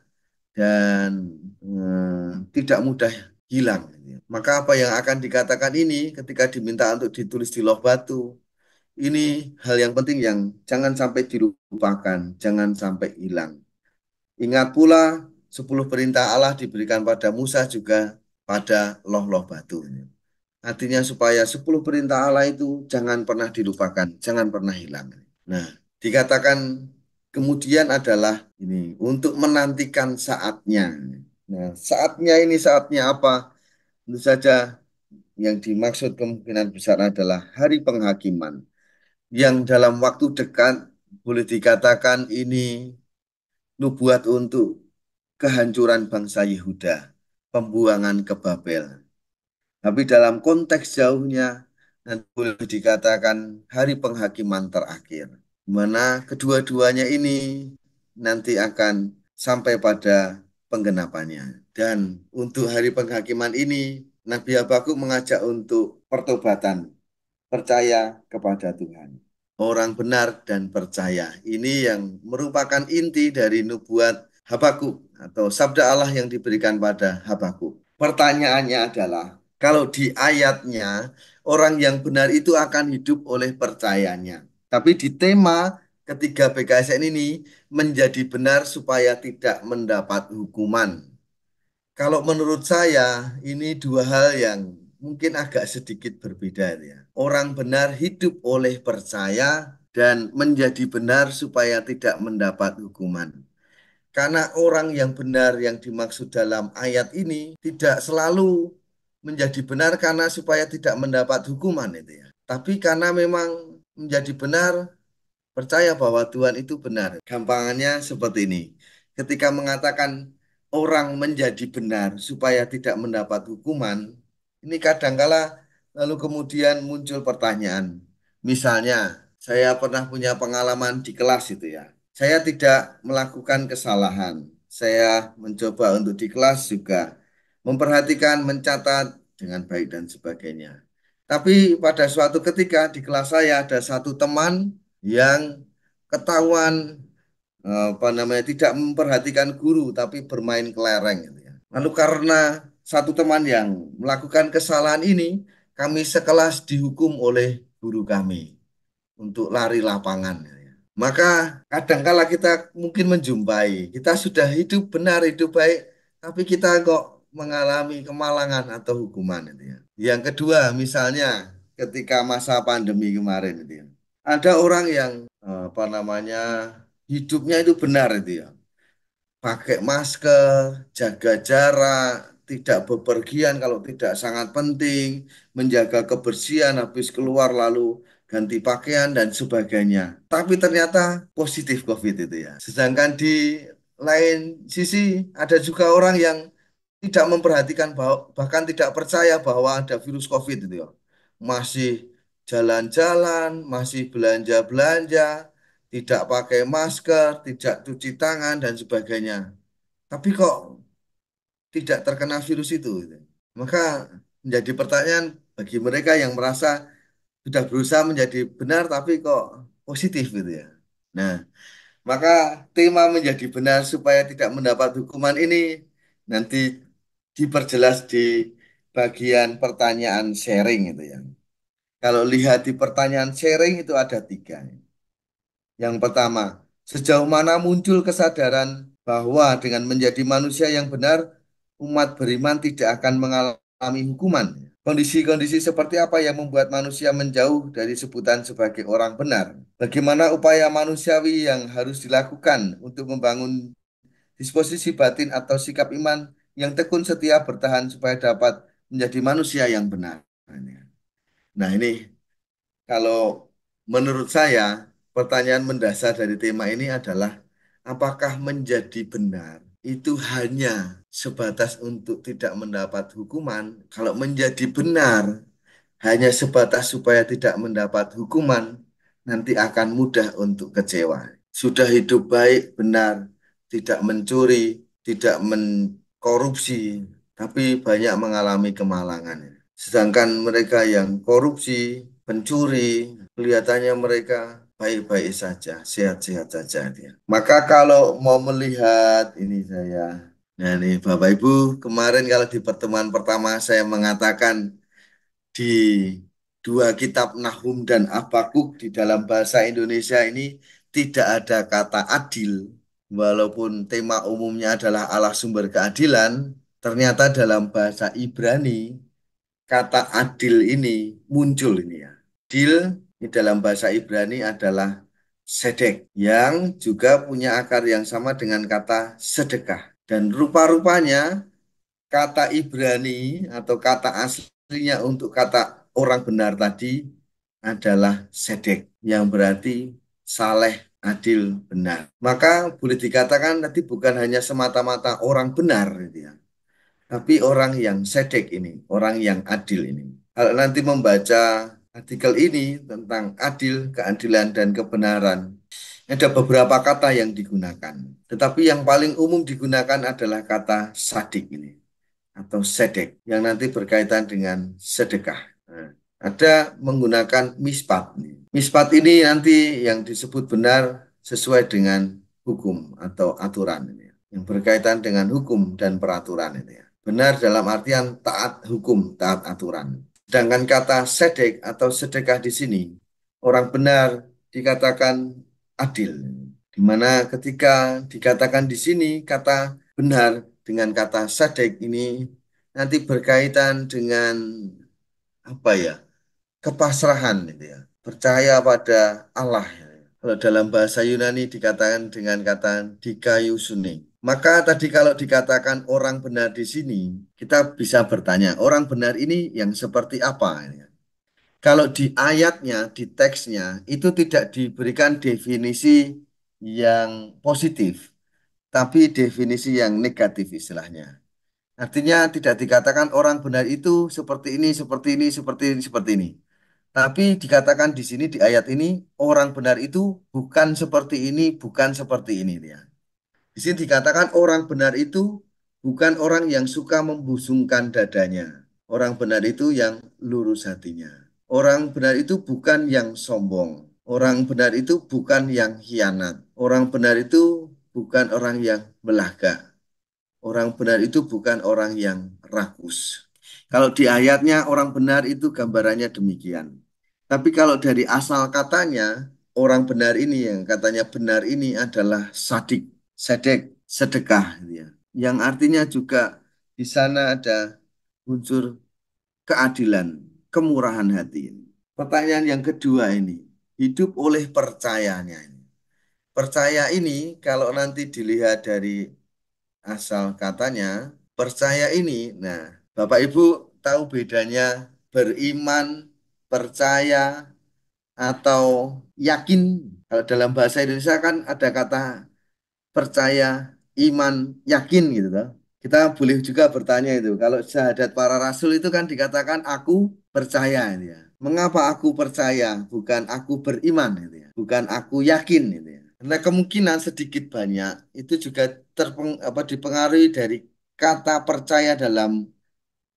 dan hmm, tidak mudah hilang. Maka apa yang akan dikatakan ini ketika diminta untuk ditulis di loh batu, ini hal yang penting yang jangan sampai dilupakan, jangan sampai hilang. Ingat pula, sepuluh perintah Allah diberikan pada Musa juga pada loh-loh batu. Artinya supaya sepuluh perintah Allah itu jangan pernah dilupakan, jangan pernah hilang. Nah, dikatakan kemudian adalah ini untuk menantikan saatnya Nah, saatnya ini saatnya apa? Tentu saja yang dimaksud kemungkinan besar adalah hari penghakiman yang dalam waktu dekat boleh dikatakan ini nubuat untuk kehancuran bangsa Yehuda, pembuangan ke Babel. Tapi dalam konteks jauhnya dan boleh dikatakan hari penghakiman terakhir, mana kedua-duanya ini nanti akan sampai pada penggenapannya. Dan untuk hari penghakiman ini, Nabi Habakuk mengajak untuk pertobatan, percaya kepada Tuhan. Orang benar dan percaya. Ini yang merupakan inti dari nubuat Habakuk atau sabda Allah yang diberikan pada Habakuk. Pertanyaannya adalah, kalau di ayatnya orang yang benar itu akan hidup oleh percayanya. Tapi di tema ketiga BKSN ini menjadi benar supaya tidak mendapat hukuman. Kalau menurut saya ini dua hal yang mungkin agak sedikit berbeda ya. Orang benar hidup oleh percaya dan menjadi benar supaya tidak mendapat hukuman. Karena orang yang benar yang dimaksud dalam ayat ini tidak selalu menjadi benar karena supaya tidak mendapat hukuman itu ya. Tapi karena memang menjadi benar Percaya bahwa Tuhan itu benar. Gampangannya seperti ini. Ketika mengatakan orang menjadi benar supaya tidak mendapat hukuman, ini kadangkala lalu kemudian muncul pertanyaan. Misalnya, saya pernah punya pengalaman di kelas itu ya. Saya tidak melakukan kesalahan. Saya mencoba untuk di kelas juga memperhatikan, mencatat dengan baik dan sebagainya. Tapi pada suatu ketika di kelas saya ada satu teman yang ketahuan eh, apa namanya tidak memperhatikan guru tapi bermain kelereng gitu ya. Lalu karena satu teman yang melakukan kesalahan ini, kami sekelas dihukum oleh guru kami untuk lari lapangan. Gitu ya. Maka kadangkala kita mungkin menjumpai kita sudah hidup benar hidup baik, tapi kita kok mengalami kemalangan atau hukuman. Gitu ya. Yang kedua misalnya ketika masa pandemi kemarin gitu ya ada orang yang eh, apa namanya hidupnya itu benar itu ya. Pakai masker, jaga jarak, tidak bepergian kalau tidak sangat penting, menjaga kebersihan habis keluar lalu ganti pakaian dan sebagainya. Tapi ternyata positif COVID itu ya. Sedangkan di lain sisi ada juga orang yang tidak memperhatikan bahwa, bahkan tidak percaya bahwa ada virus COVID itu ya. Masih jalan-jalan, masih belanja-belanja, tidak pakai masker, tidak cuci tangan, dan sebagainya. Tapi kok tidak terkena virus itu? Maka menjadi pertanyaan bagi mereka yang merasa sudah berusaha menjadi benar tapi kok positif gitu ya. Nah, maka tema menjadi benar supaya tidak mendapat hukuman ini nanti diperjelas di bagian pertanyaan sharing gitu ya. Kalau lihat di pertanyaan sharing itu ada tiga. Yang pertama, sejauh mana muncul kesadaran bahwa dengan menjadi manusia yang benar, umat beriman tidak akan mengalami hukuman. Kondisi-kondisi seperti apa yang membuat manusia menjauh dari sebutan sebagai orang benar? Bagaimana upaya manusiawi yang harus dilakukan untuk membangun disposisi batin atau sikap iman yang tekun setia bertahan supaya dapat menjadi manusia yang benar? Nah, ini kalau menurut saya pertanyaan mendasar dari tema ini adalah apakah menjadi benar itu hanya sebatas untuk tidak mendapat hukuman? Kalau menjadi benar hanya sebatas supaya tidak mendapat hukuman, nanti akan mudah untuk kecewa. Sudah hidup baik, benar, tidak mencuri, tidak mengkorupsi, tapi banyak mengalami kemalangan. Sedangkan mereka yang korupsi, pencuri, kelihatannya mereka baik-baik saja, sehat-sehat saja dia. Maka kalau mau melihat ini saya. Nah ini Bapak Ibu, kemarin kalau di pertemuan pertama saya mengatakan di dua kitab Nahum dan Abakuk di dalam bahasa Indonesia ini tidak ada kata adil. Walaupun tema umumnya adalah Allah sumber keadilan, ternyata dalam bahasa Ibrani kata adil ini muncul ini ya. Adil di dalam bahasa Ibrani adalah sedek yang juga punya akar yang sama dengan kata sedekah. Dan rupa-rupanya kata Ibrani atau kata aslinya untuk kata orang benar tadi adalah sedek yang berarti saleh, adil, benar. Maka boleh dikatakan tadi bukan hanya semata-mata orang benar gitu ya. Tapi orang yang sedek ini, orang yang adil ini, kalau nanti membaca artikel ini tentang adil, keadilan, dan kebenaran, ada beberapa kata yang digunakan. Tetapi yang paling umum digunakan adalah kata sadik ini, atau sedek, yang nanti berkaitan dengan sedekah. Nah, ada menggunakan mispat. Mispat ini nanti yang disebut benar sesuai dengan hukum atau aturan ini, yang berkaitan dengan hukum dan peraturan ini. Benar dalam artian taat hukum, taat aturan. Sedangkan kata sedek atau sedekah di sini, orang benar dikatakan adil. Di mana ketika dikatakan di sini kata benar dengan kata sedek ini nanti berkaitan dengan apa ya? kepasrahan gitu ya. Percaya pada Allah. Kalau dalam bahasa Yunani dikatakan dengan kata dikayusuni. Maka tadi kalau dikatakan orang benar di sini, kita bisa bertanya, orang benar ini yang seperti apa? Kalau di ayatnya, di teksnya, itu tidak diberikan definisi yang positif, tapi definisi yang negatif istilahnya. Artinya tidak dikatakan orang benar itu seperti ini, seperti ini, seperti ini, seperti ini. Tapi dikatakan di sini di ayat ini orang benar itu bukan seperti ini, bukan seperti ini ya. Di sini dikatakan orang benar itu bukan orang yang suka membusungkan dadanya. Orang benar itu yang lurus hatinya. Orang benar itu bukan yang sombong. Orang benar itu bukan yang hianat. Orang benar itu bukan orang yang belaga. Orang benar itu bukan orang yang rakus. Kalau di ayatnya orang benar itu gambarannya demikian. Tapi kalau dari asal katanya orang benar ini yang katanya benar ini adalah sadik sedek sedekah gitu ya. Yang artinya juga di sana ada unsur keadilan, kemurahan hati ini. Pertanyaan yang kedua ini, hidup oleh percayanya ini. Percaya ini kalau nanti dilihat dari asal katanya, percaya ini, nah Bapak Ibu tahu bedanya beriman, percaya, atau yakin. Kalau dalam bahasa Indonesia kan ada kata percaya, iman, yakin gitu loh. Kita boleh juga bertanya itu. Kalau syahadat para rasul itu kan dikatakan aku percaya gitu ya. Mengapa aku percaya bukan aku beriman gitu ya. Bukan aku yakin gitu ya. Karena kemungkinan sedikit banyak itu juga terpeng, apa, dipengaruhi dari kata percaya dalam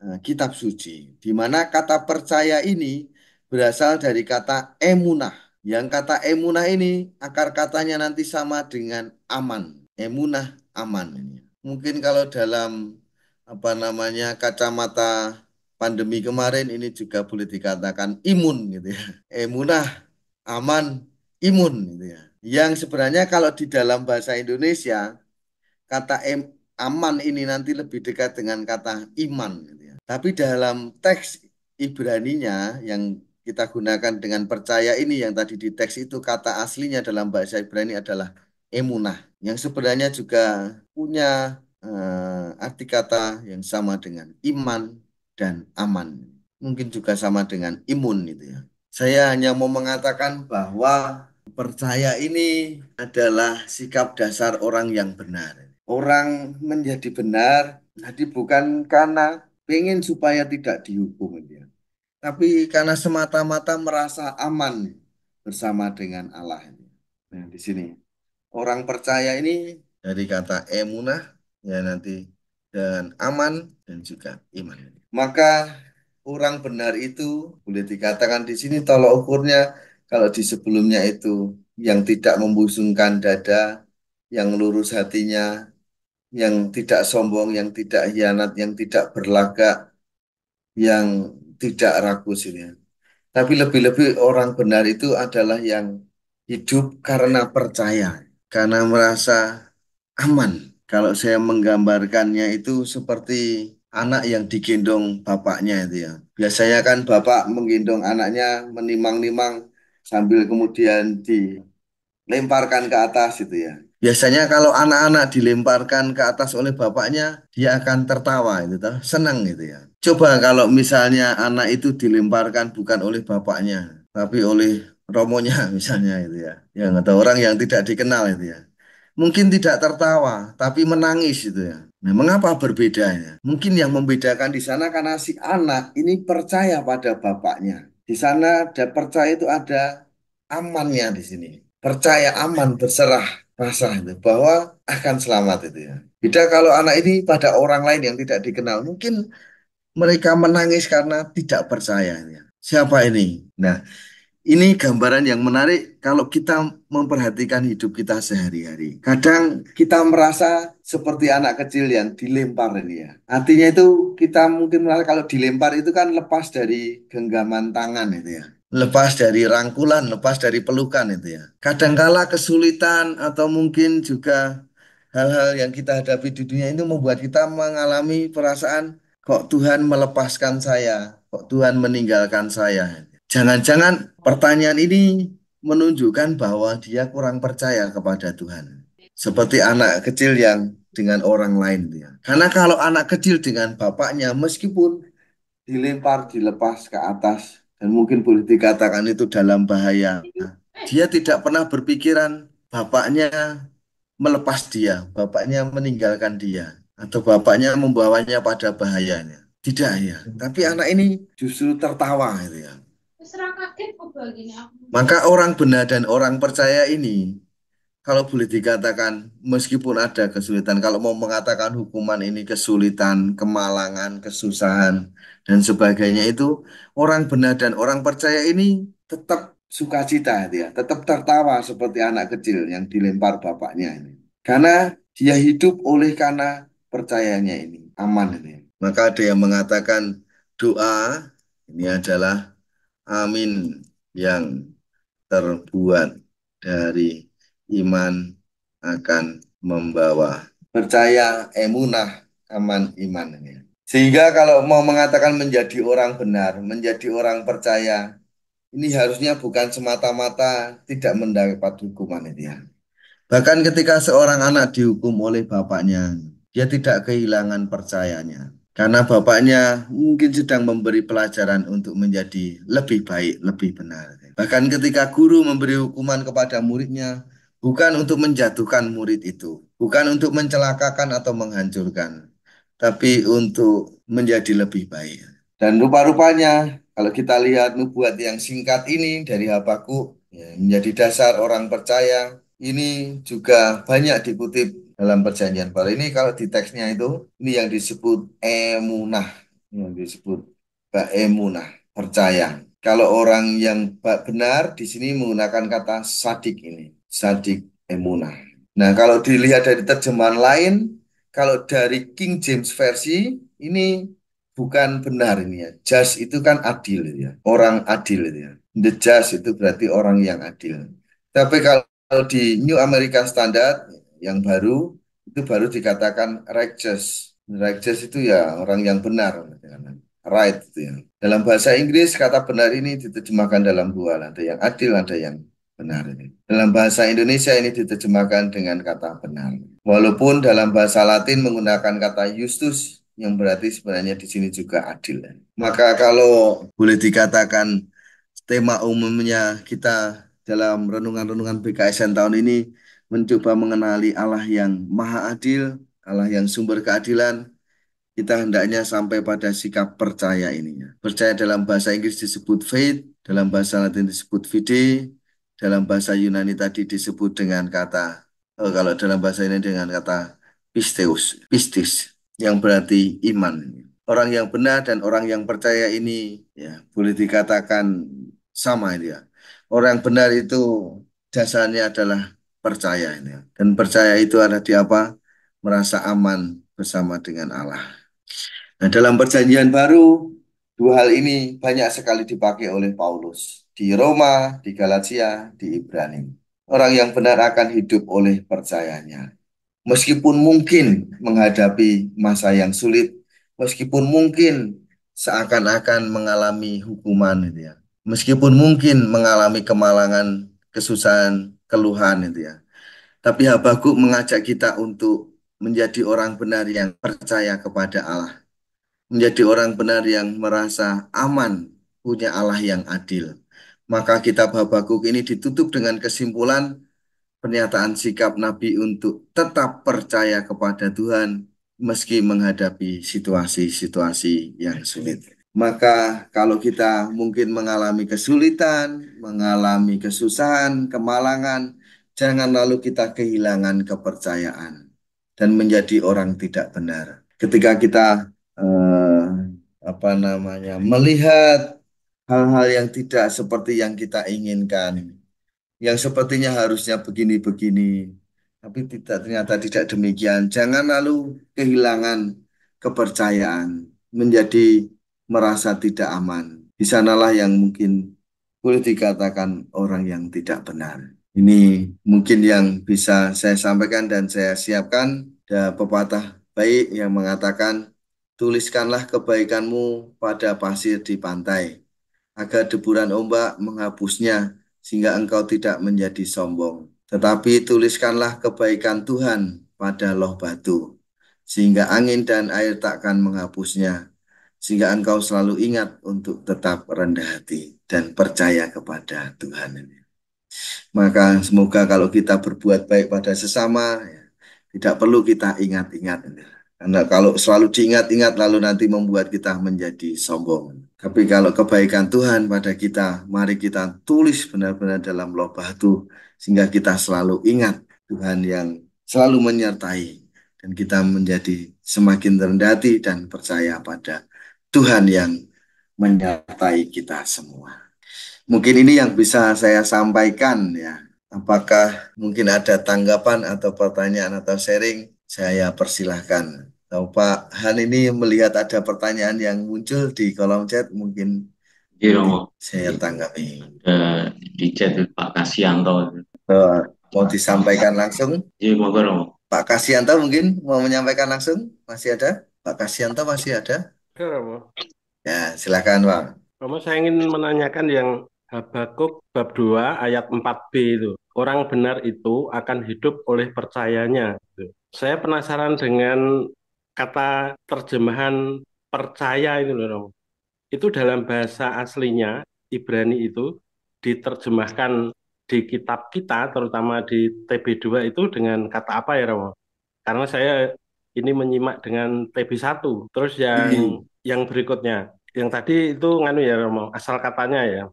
uh, kitab suci. Di mana kata percaya ini berasal dari kata emunah yang kata emunah ini akar katanya nanti sama dengan aman. Emunah aman. Mungkin kalau dalam apa namanya kacamata pandemi kemarin ini juga boleh dikatakan imun gitu ya. Emunah aman imun gitu ya. Yang sebenarnya kalau di dalam bahasa Indonesia kata em, aman ini nanti lebih dekat dengan kata iman gitu ya. Tapi dalam teks Ibraninya yang kita gunakan dengan percaya ini yang tadi di teks itu kata aslinya dalam bahasa Ibrani adalah emunah yang sebenarnya juga punya uh, arti kata yang sama dengan iman dan aman mungkin juga sama dengan imun itu ya saya hanya mau mengatakan bahwa percaya ini adalah sikap dasar orang yang benar orang menjadi benar jadi bukan karena pengen supaya tidak dihukum gitu ya tapi karena semata-mata merasa aman bersama dengan Allah. Nah, di sini orang percaya ini dari kata emunah ya nanti dan aman dan juga iman. Maka orang benar itu boleh dikatakan di sini tolak ukurnya kalau di sebelumnya itu yang tidak membusungkan dada, yang lurus hatinya, yang tidak sombong, yang tidak hianat, yang tidak berlagak, yang tidak rakus ini, Tapi lebih-lebih orang benar itu adalah yang hidup karena percaya, karena merasa aman. Kalau saya menggambarkannya itu seperti anak yang digendong bapaknya itu ya. Biasanya kan bapak menggendong anaknya menimang-nimang sambil kemudian dilemparkan ke atas itu ya Biasanya kalau anak-anak dilemparkan ke atas oleh bapaknya, dia akan tertawa itu senang gitu ya. Coba kalau misalnya anak itu dilemparkan bukan oleh bapaknya, tapi oleh romonya (laughs) misalnya itu ya. Yang atau orang yang tidak dikenal itu ya. Mungkin tidak tertawa, tapi menangis itu ya. Nah, mengapa ya? Mungkin yang membedakan di sana karena si anak ini percaya pada bapaknya. Di sana ada percaya itu ada amannya di sini. Percaya aman berserah rasa itu bahwa akan selamat itu ya. Beda kalau anak ini pada orang lain yang tidak dikenal, mungkin mereka menangis karena tidak percaya. Ya. Siapa ini? Nah, ini gambaran yang menarik kalau kita memperhatikan hidup kita sehari-hari. Kadang kita merasa seperti anak kecil yang dilempar ini ya. Artinya itu kita mungkin merasa kalau dilempar itu kan lepas dari genggaman tangan itu ya lepas dari rangkulan, lepas dari pelukan itu ya. Kadangkala kesulitan atau mungkin juga hal-hal yang kita hadapi di dunia ini membuat kita mengalami perasaan kok Tuhan melepaskan saya, kok Tuhan meninggalkan saya. Jangan-jangan pertanyaan ini menunjukkan bahwa dia kurang percaya kepada Tuhan. Seperti anak kecil yang dengan orang lain. Ya. Karena kalau anak kecil dengan bapaknya meskipun dilempar, dilepas ke atas, dan mungkin boleh dikatakan itu dalam bahaya. Dia tidak pernah berpikiran bapaknya melepas dia, bapaknya meninggalkan dia, atau bapaknya membawanya pada bahayanya. Tidak ya, tapi anak ini justru tertawa gitu ya. Maka orang benar dan orang percaya ini kalau boleh dikatakan, meskipun ada kesulitan, kalau mau mengatakan hukuman ini kesulitan, kemalangan, kesusahan, dan sebagainya itu, orang benar dan orang percaya ini tetap sukacita, ya, tetap tertawa seperti anak kecil yang dilempar bapaknya ini. Karena dia hidup oleh karena percayanya ini, aman ini. Maka ada yang mengatakan doa ini adalah amin yang terbuat dari iman akan membawa percaya emunah aman iman ini. Sehingga kalau mau mengatakan menjadi orang benar, menjadi orang percaya, ini harusnya bukan semata-mata tidak mendapat hukuman itu ya. Bahkan ketika seorang anak dihukum oleh bapaknya, dia tidak kehilangan percayanya. Karena bapaknya mungkin sedang memberi pelajaran untuk menjadi lebih baik, lebih benar. Bahkan ketika guru memberi hukuman kepada muridnya, Bukan untuk menjatuhkan murid itu, bukan untuk mencelakakan atau menghancurkan, tapi untuk menjadi lebih baik. Dan rupa-rupanya kalau kita lihat nubuat yang singkat ini dari habaku ya, menjadi dasar orang percaya, ini juga banyak dikutip dalam perjanjian baru ini kalau di teksnya itu ini yang disebut emunah yang disebut emunah percaya kalau orang yang benar di sini menggunakan kata sadik ini Sadik Emunah. Nah, kalau dilihat dari terjemahan lain, kalau dari King James versi ini bukan benar ini ya. Just itu kan adil ya, orang adil ya. The just itu berarti orang yang adil. Tapi kalau di New American Standard yang baru itu baru dikatakan righteous. Righteous itu ya orang yang benar, right itu ya. Dalam bahasa Inggris kata benar ini diterjemahkan dalam dua, ada yang adil, ada yang benar ini. Dalam bahasa Indonesia ini diterjemahkan dengan kata benar. Walaupun dalam bahasa Latin menggunakan kata justus yang berarti sebenarnya di sini juga adil. Ya. Maka kalau boleh dikatakan tema umumnya kita dalam renungan-renungan BKSN tahun ini mencoba mengenali Allah yang maha adil, Allah yang sumber keadilan, kita hendaknya sampai pada sikap percaya ininya Percaya dalam bahasa Inggris disebut faith, dalam bahasa Latin disebut fide, dalam bahasa Yunani tadi disebut dengan kata eh, kalau dalam bahasa ini dengan kata pisteus, pistis yang berarti iman. Orang yang benar dan orang yang percaya ini ya boleh dikatakan sama ini ya. Orang benar itu dasarnya adalah percaya ini Dan percaya itu ada di apa? Merasa aman bersama dengan Allah. Nah, dalam perjanjian baru dua hal ini banyak sekali dipakai oleh Paulus di Roma, di Galatia, di Ibrani. Orang yang benar akan hidup oleh percayanya. Meskipun mungkin menghadapi masa yang sulit, meskipun mungkin seakan-akan mengalami hukuman itu ya. Meskipun mungkin mengalami kemalangan, kesusahan, keluhan itu ya. Tapi Habakuk mengajak kita untuk menjadi orang benar yang percaya kepada Allah. Menjadi orang benar yang merasa aman punya Allah yang adil maka kitab Habakuk ini ditutup dengan kesimpulan pernyataan sikap Nabi untuk tetap percaya kepada Tuhan meski menghadapi situasi-situasi yang sulit. Maka kalau kita mungkin mengalami kesulitan, mengalami kesusahan, kemalangan, jangan lalu kita kehilangan kepercayaan dan menjadi orang tidak benar. Ketika kita eh, apa namanya melihat hal-hal yang tidak seperti yang kita inginkan, yang sepertinya harusnya begini-begini, tapi tidak ternyata tidak demikian. Jangan lalu kehilangan kepercayaan, menjadi merasa tidak aman. Di sanalah yang mungkin boleh dikatakan orang yang tidak benar. Ini mungkin yang bisa saya sampaikan dan saya siapkan. Ada pepatah baik yang mengatakan, tuliskanlah kebaikanmu pada pasir di pantai agar deburan ombak menghapusnya, sehingga engkau tidak menjadi sombong. Tetapi tuliskanlah kebaikan Tuhan pada loh batu, sehingga angin dan air takkan menghapusnya, sehingga engkau selalu ingat untuk tetap rendah hati dan percaya kepada Tuhan. Maka semoga kalau kita berbuat baik pada sesama, ya, tidak perlu kita ingat-ingat. Karena kalau selalu diingat-ingat lalu nanti membuat kita menjadi sombong. Tapi kalau kebaikan Tuhan pada kita, mari kita tulis benar-benar dalam loh batu sehingga kita selalu ingat Tuhan yang selalu menyertai dan kita menjadi semakin terendati dan percaya pada Tuhan yang menyertai kita semua. Mungkin ini yang bisa saya sampaikan ya. Apakah mungkin ada tanggapan atau pertanyaan atau sharing? Saya persilahkan. Nah, Pak Han ini melihat ada pertanyaan yang muncul di kolom chat, mungkin Iya, Romo. Saya tanggapi. Ada di chat Pak Kasianto. Uh, mau disampaikan langsung? Iya, monggo Romo. Pak Kasianto mungkin mau menyampaikan langsung? Masih ada? Pak Kasianto masih ada? iya Romo. Ya, silakan, Pak. Romo, saya ingin menanyakan yang Habakuk bab 2 ayat 4b itu. Orang benar itu akan hidup oleh percayanya. Saya penasaran dengan kata terjemahan percaya itu loh itu dalam bahasa aslinya Ibrani itu diterjemahkan di kitab kita terutama di TB2 itu dengan kata apa ya Romo? Karena saya ini menyimak dengan TB1 terus yang hmm. yang berikutnya yang tadi itu nganu ya Romo asal katanya ya.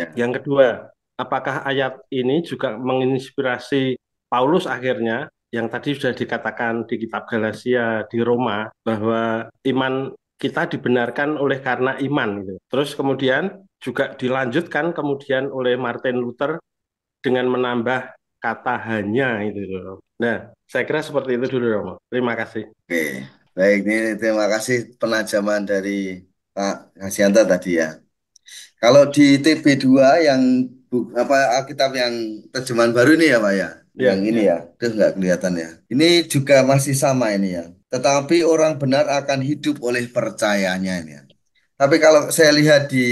ya. Yang kedua, apakah ayat ini juga menginspirasi Paulus akhirnya yang tadi sudah dikatakan di kitab Galasia di Roma bahwa iman kita dibenarkan oleh karena iman gitu. Terus kemudian juga dilanjutkan kemudian oleh Martin Luther dengan menambah kata hanya itu Nah, saya kira seperti itu dulu Romo. Terima kasih. Oke. Baik, ini terima kasih penajaman dari Pak Hasianta tadi ya. Kalau di TB2 yang apa Alkitab yang terjemahan baru ini ya Pak ya. Iya. yang ini ya, itu nggak kelihatan ya. Ini juga masih sama ini ya. Tetapi orang benar akan hidup oleh percayanya ini ya. Tapi kalau saya lihat di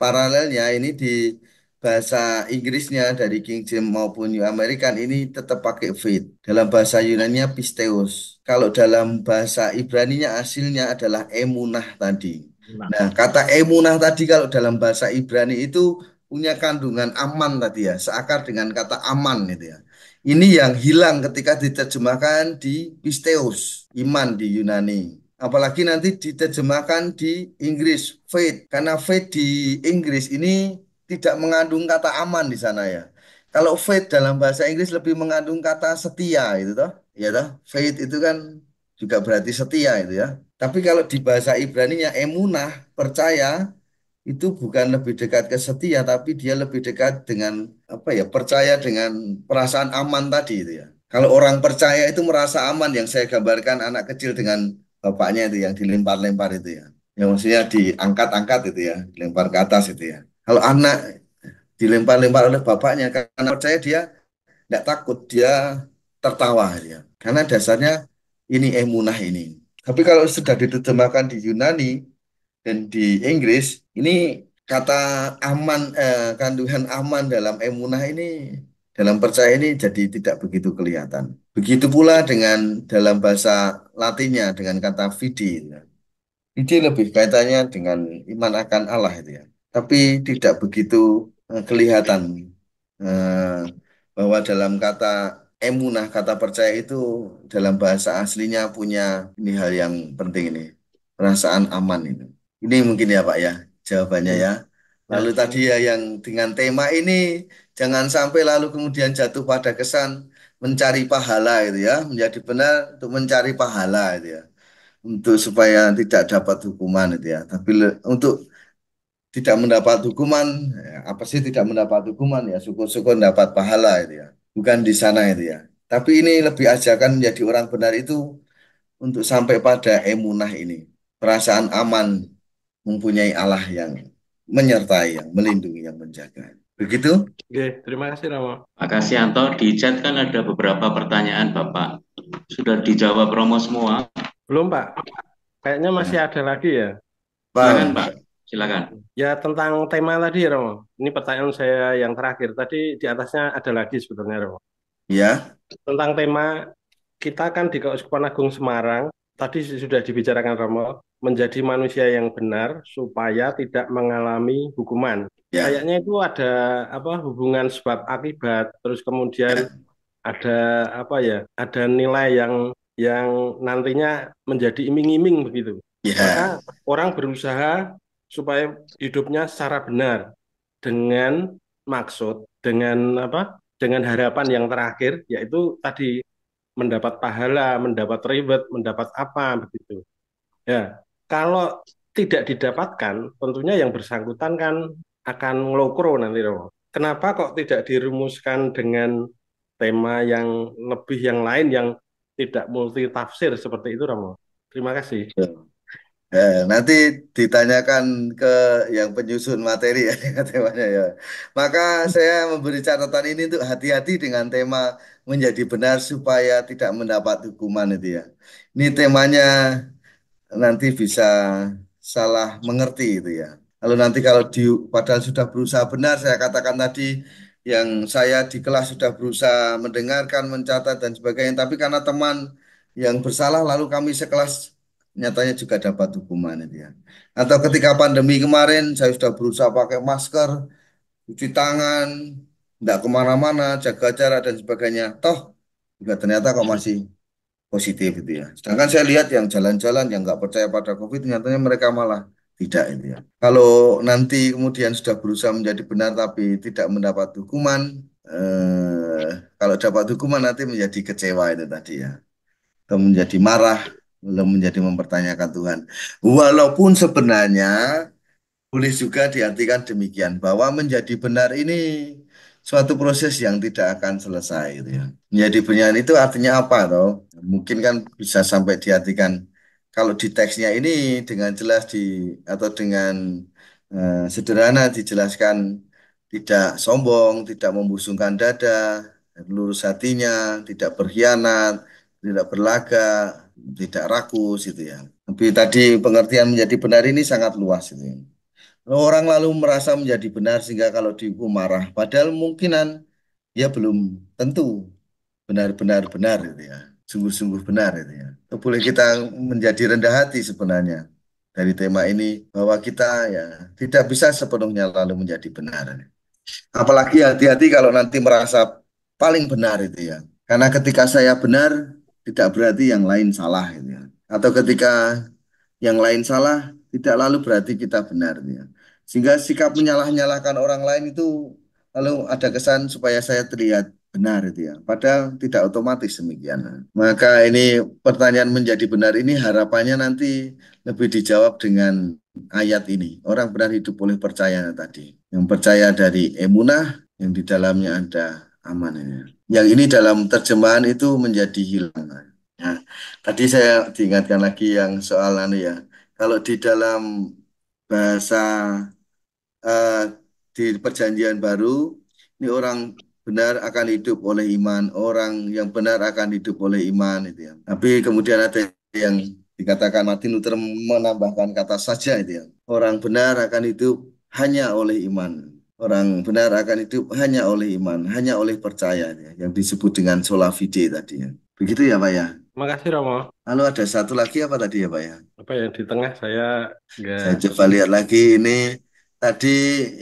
paralelnya ini di bahasa Inggrisnya dari King James maupun New American ini tetap pakai faith. Dalam bahasa Yunannya pisteus. Kalau dalam bahasa Ibraninya hasilnya adalah emunah tadi. Nah, kata emunah tadi kalau dalam bahasa Ibrani itu punya kandungan aman tadi ya, seakar dengan kata aman gitu ya. Ini yang hilang ketika diterjemahkan di pisteus, iman di Yunani. Apalagi nanti diterjemahkan di Inggris, faith. Karena faith di Inggris ini tidak mengandung kata aman di sana ya. Kalau faith dalam bahasa Inggris lebih mengandung kata setia itu toh. Ya toh, faith itu kan juga berarti setia itu ya. Tapi kalau di bahasa Ibrani ya emunah, percaya, itu bukan lebih dekat ke setia tapi dia lebih dekat dengan apa ya percaya dengan perasaan aman tadi itu ya kalau orang percaya itu merasa aman yang saya gambarkan anak kecil dengan bapaknya itu yang dilempar-lempar itu ya yang maksudnya diangkat-angkat itu ya dilempar ke atas itu ya kalau anak dilempar-lempar oleh bapaknya karena percaya dia tidak takut dia tertawa gitu ya karena dasarnya ini emunah eh, ini tapi kalau sudah diterjemahkan di Yunani dan di Inggris ini kata aman eh, kandungan aman dalam emunah ini dalam percaya ini jadi tidak begitu kelihatan. Begitu pula dengan dalam bahasa Latinnya dengan kata fidi. Fidi lebih kaitannya dengan iman akan Allah itu ya. Tapi tidak begitu eh, kelihatan eh, bahwa dalam kata emunah kata percaya itu dalam bahasa aslinya punya ini hal yang penting ini perasaan aman ini. Ini mungkin ya Pak ya jawabannya ya. ya. Lalu Ya. tadi ya yang dengan tema ini jangan sampai lalu kemudian jatuh pada kesan mencari pahala itu ya, menjadi benar untuk mencari pahala itu ya. Untuk supaya tidak dapat hukuman itu ya. Tapi untuk tidak mendapat hukuman, ya, apa sih tidak mendapat hukuman ya? Syukur-syukur dapat pahala itu ya. Bukan di sana itu ya. Tapi ini lebih ajakan menjadi orang benar itu untuk sampai pada emunah ini, perasaan aman mempunyai Allah yang menyertai, yang melindungi, yang menjaga. Begitu? Oke, terima kasih Romo. Makasih Anto. Di chat kan ada beberapa pertanyaan Bapak. Sudah dijawab Romo semua? Belum Pak. Kayaknya masih ada lagi ya. Pak. Silakan Pak. Silakan. Ya tentang tema tadi Romo. Ini pertanyaan saya yang terakhir. Tadi di atasnya ada lagi sebetulnya Romo. Ya. Tentang tema kita kan di Keuskupan Agung Semarang tadi sudah dibicarakan Romo menjadi manusia yang benar supaya tidak mengalami hukuman. Ya. Kayaknya itu ada apa hubungan sebab akibat terus kemudian ya. ada apa ya ada nilai yang yang nantinya menjadi iming-iming begitu. Ya. orang berusaha supaya hidupnya secara benar dengan maksud dengan apa dengan harapan yang terakhir yaitu tadi mendapat pahala, mendapat reward, mendapat apa begitu. Ya, kalau tidak didapatkan, tentunya yang bersangkutan kan akan ngelokro nanti loh. Kenapa kok tidak dirumuskan dengan tema yang lebih yang lain yang tidak multi tafsir seperti itu Romo? Terima kasih. Ya. Eh, nanti ditanyakan ke yang penyusun materi ya (laughs) temanya ya. Maka saya memberi catatan ini untuk hati-hati dengan tema menjadi benar supaya tidak mendapat hukuman itu ya. Ini temanya nanti bisa salah mengerti itu ya. Lalu nanti kalau di padahal sudah berusaha benar saya katakan tadi yang saya di kelas sudah berusaha mendengarkan, mencatat dan sebagainya tapi karena teman yang bersalah lalu kami sekelas nyatanya juga dapat hukuman itu ya. Atau ketika pandemi kemarin saya sudah berusaha pakai masker, cuci tangan, tidak kemana-mana, jaga jarak dan sebagainya. Toh juga ternyata kok masih positif itu ya. Sedangkan saya lihat yang jalan-jalan yang nggak percaya pada COVID, nyatanya mereka malah tidak itu ya. Kalau nanti kemudian sudah berusaha menjadi benar tapi tidak mendapat hukuman, eh, kalau dapat hukuman nanti menjadi kecewa itu tadi ya, atau menjadi marah belum menjadi mempertanyakan Tuhan. Walaupun sebenarnya boleh juga diartikan demikian bahwa menjadi benar ini suatu proses yang tidak akan selesai gitu ya. Menjadi benar itu artinya apa toh? Mungkin kan bisa sampai diartikan kalau di teksnya ini dengan jelas di atau dengan uh, sederhana dijelaskan tidak sombong, tidak membusungkan dada, lurus hatinya, tidak berkhianat, tidak berlagak, tidak rakus itu ya. Tapi tadi pengertian menjadi benar ini sangat luas itu. Ya. Orang lalu merasa menjadi benar sehingga kalau dihukum marah, padahal mungkinan ya belum tentu benar-benar benar gitu ya. Sungguh-sungguh benar itu ya. Itu boleh kita menjadi rendah hati sebenarnya dari tema ini bahwa kita ya tidak bisa sepenuhnya lalu menjadi benar. Apalagi hati-hati kalau nanti merasa paling benar itu ya. Karena ketika saya benar, tidak berarti yang lain salah gitu ya. Atau ketika yang lain salah tidak lalu berarti kita benar gitu ya. Sehingga sikap menyalah-nyalahkan orang lain itu lalu ada kesan supaya saya terlihat benar itu ya. Padahal tidak otomatis demikian. Maka ini pertanyaan menjadi benar ini harapannya nanti lebih dijawab dengan ayat ini. Orang benar hidup oleh percaya tadi. Yang percaya dari emunah yang di dalamnya ada amanah yang ini dalam terjemahan itu menjadi hilang. Nah, tadi saya diingatkan lagi yang soal anu ya. Kalau di dalam bahasa uh, di perjanjian baru, ini orang benar akan hidup oleh iman, orang yang benar akan hidup oleh iman itu ya. Tapi kemudian ada yang dikatakan Martin Luther menambahkan kata saja itu ya. Orang benar akan hidup hanya oleh iman orang benar akan hidup hanya oleh iman, hanya oleh percaya ya, yang disebut dengan sola tadi ya. Begitu ya Pak ya? Terima kasih Romo. Lalu ada satu lagi apa tadi ya Pak ya? Apa yang di tengah saya enggak... Saya coba lihat lagi ini tadi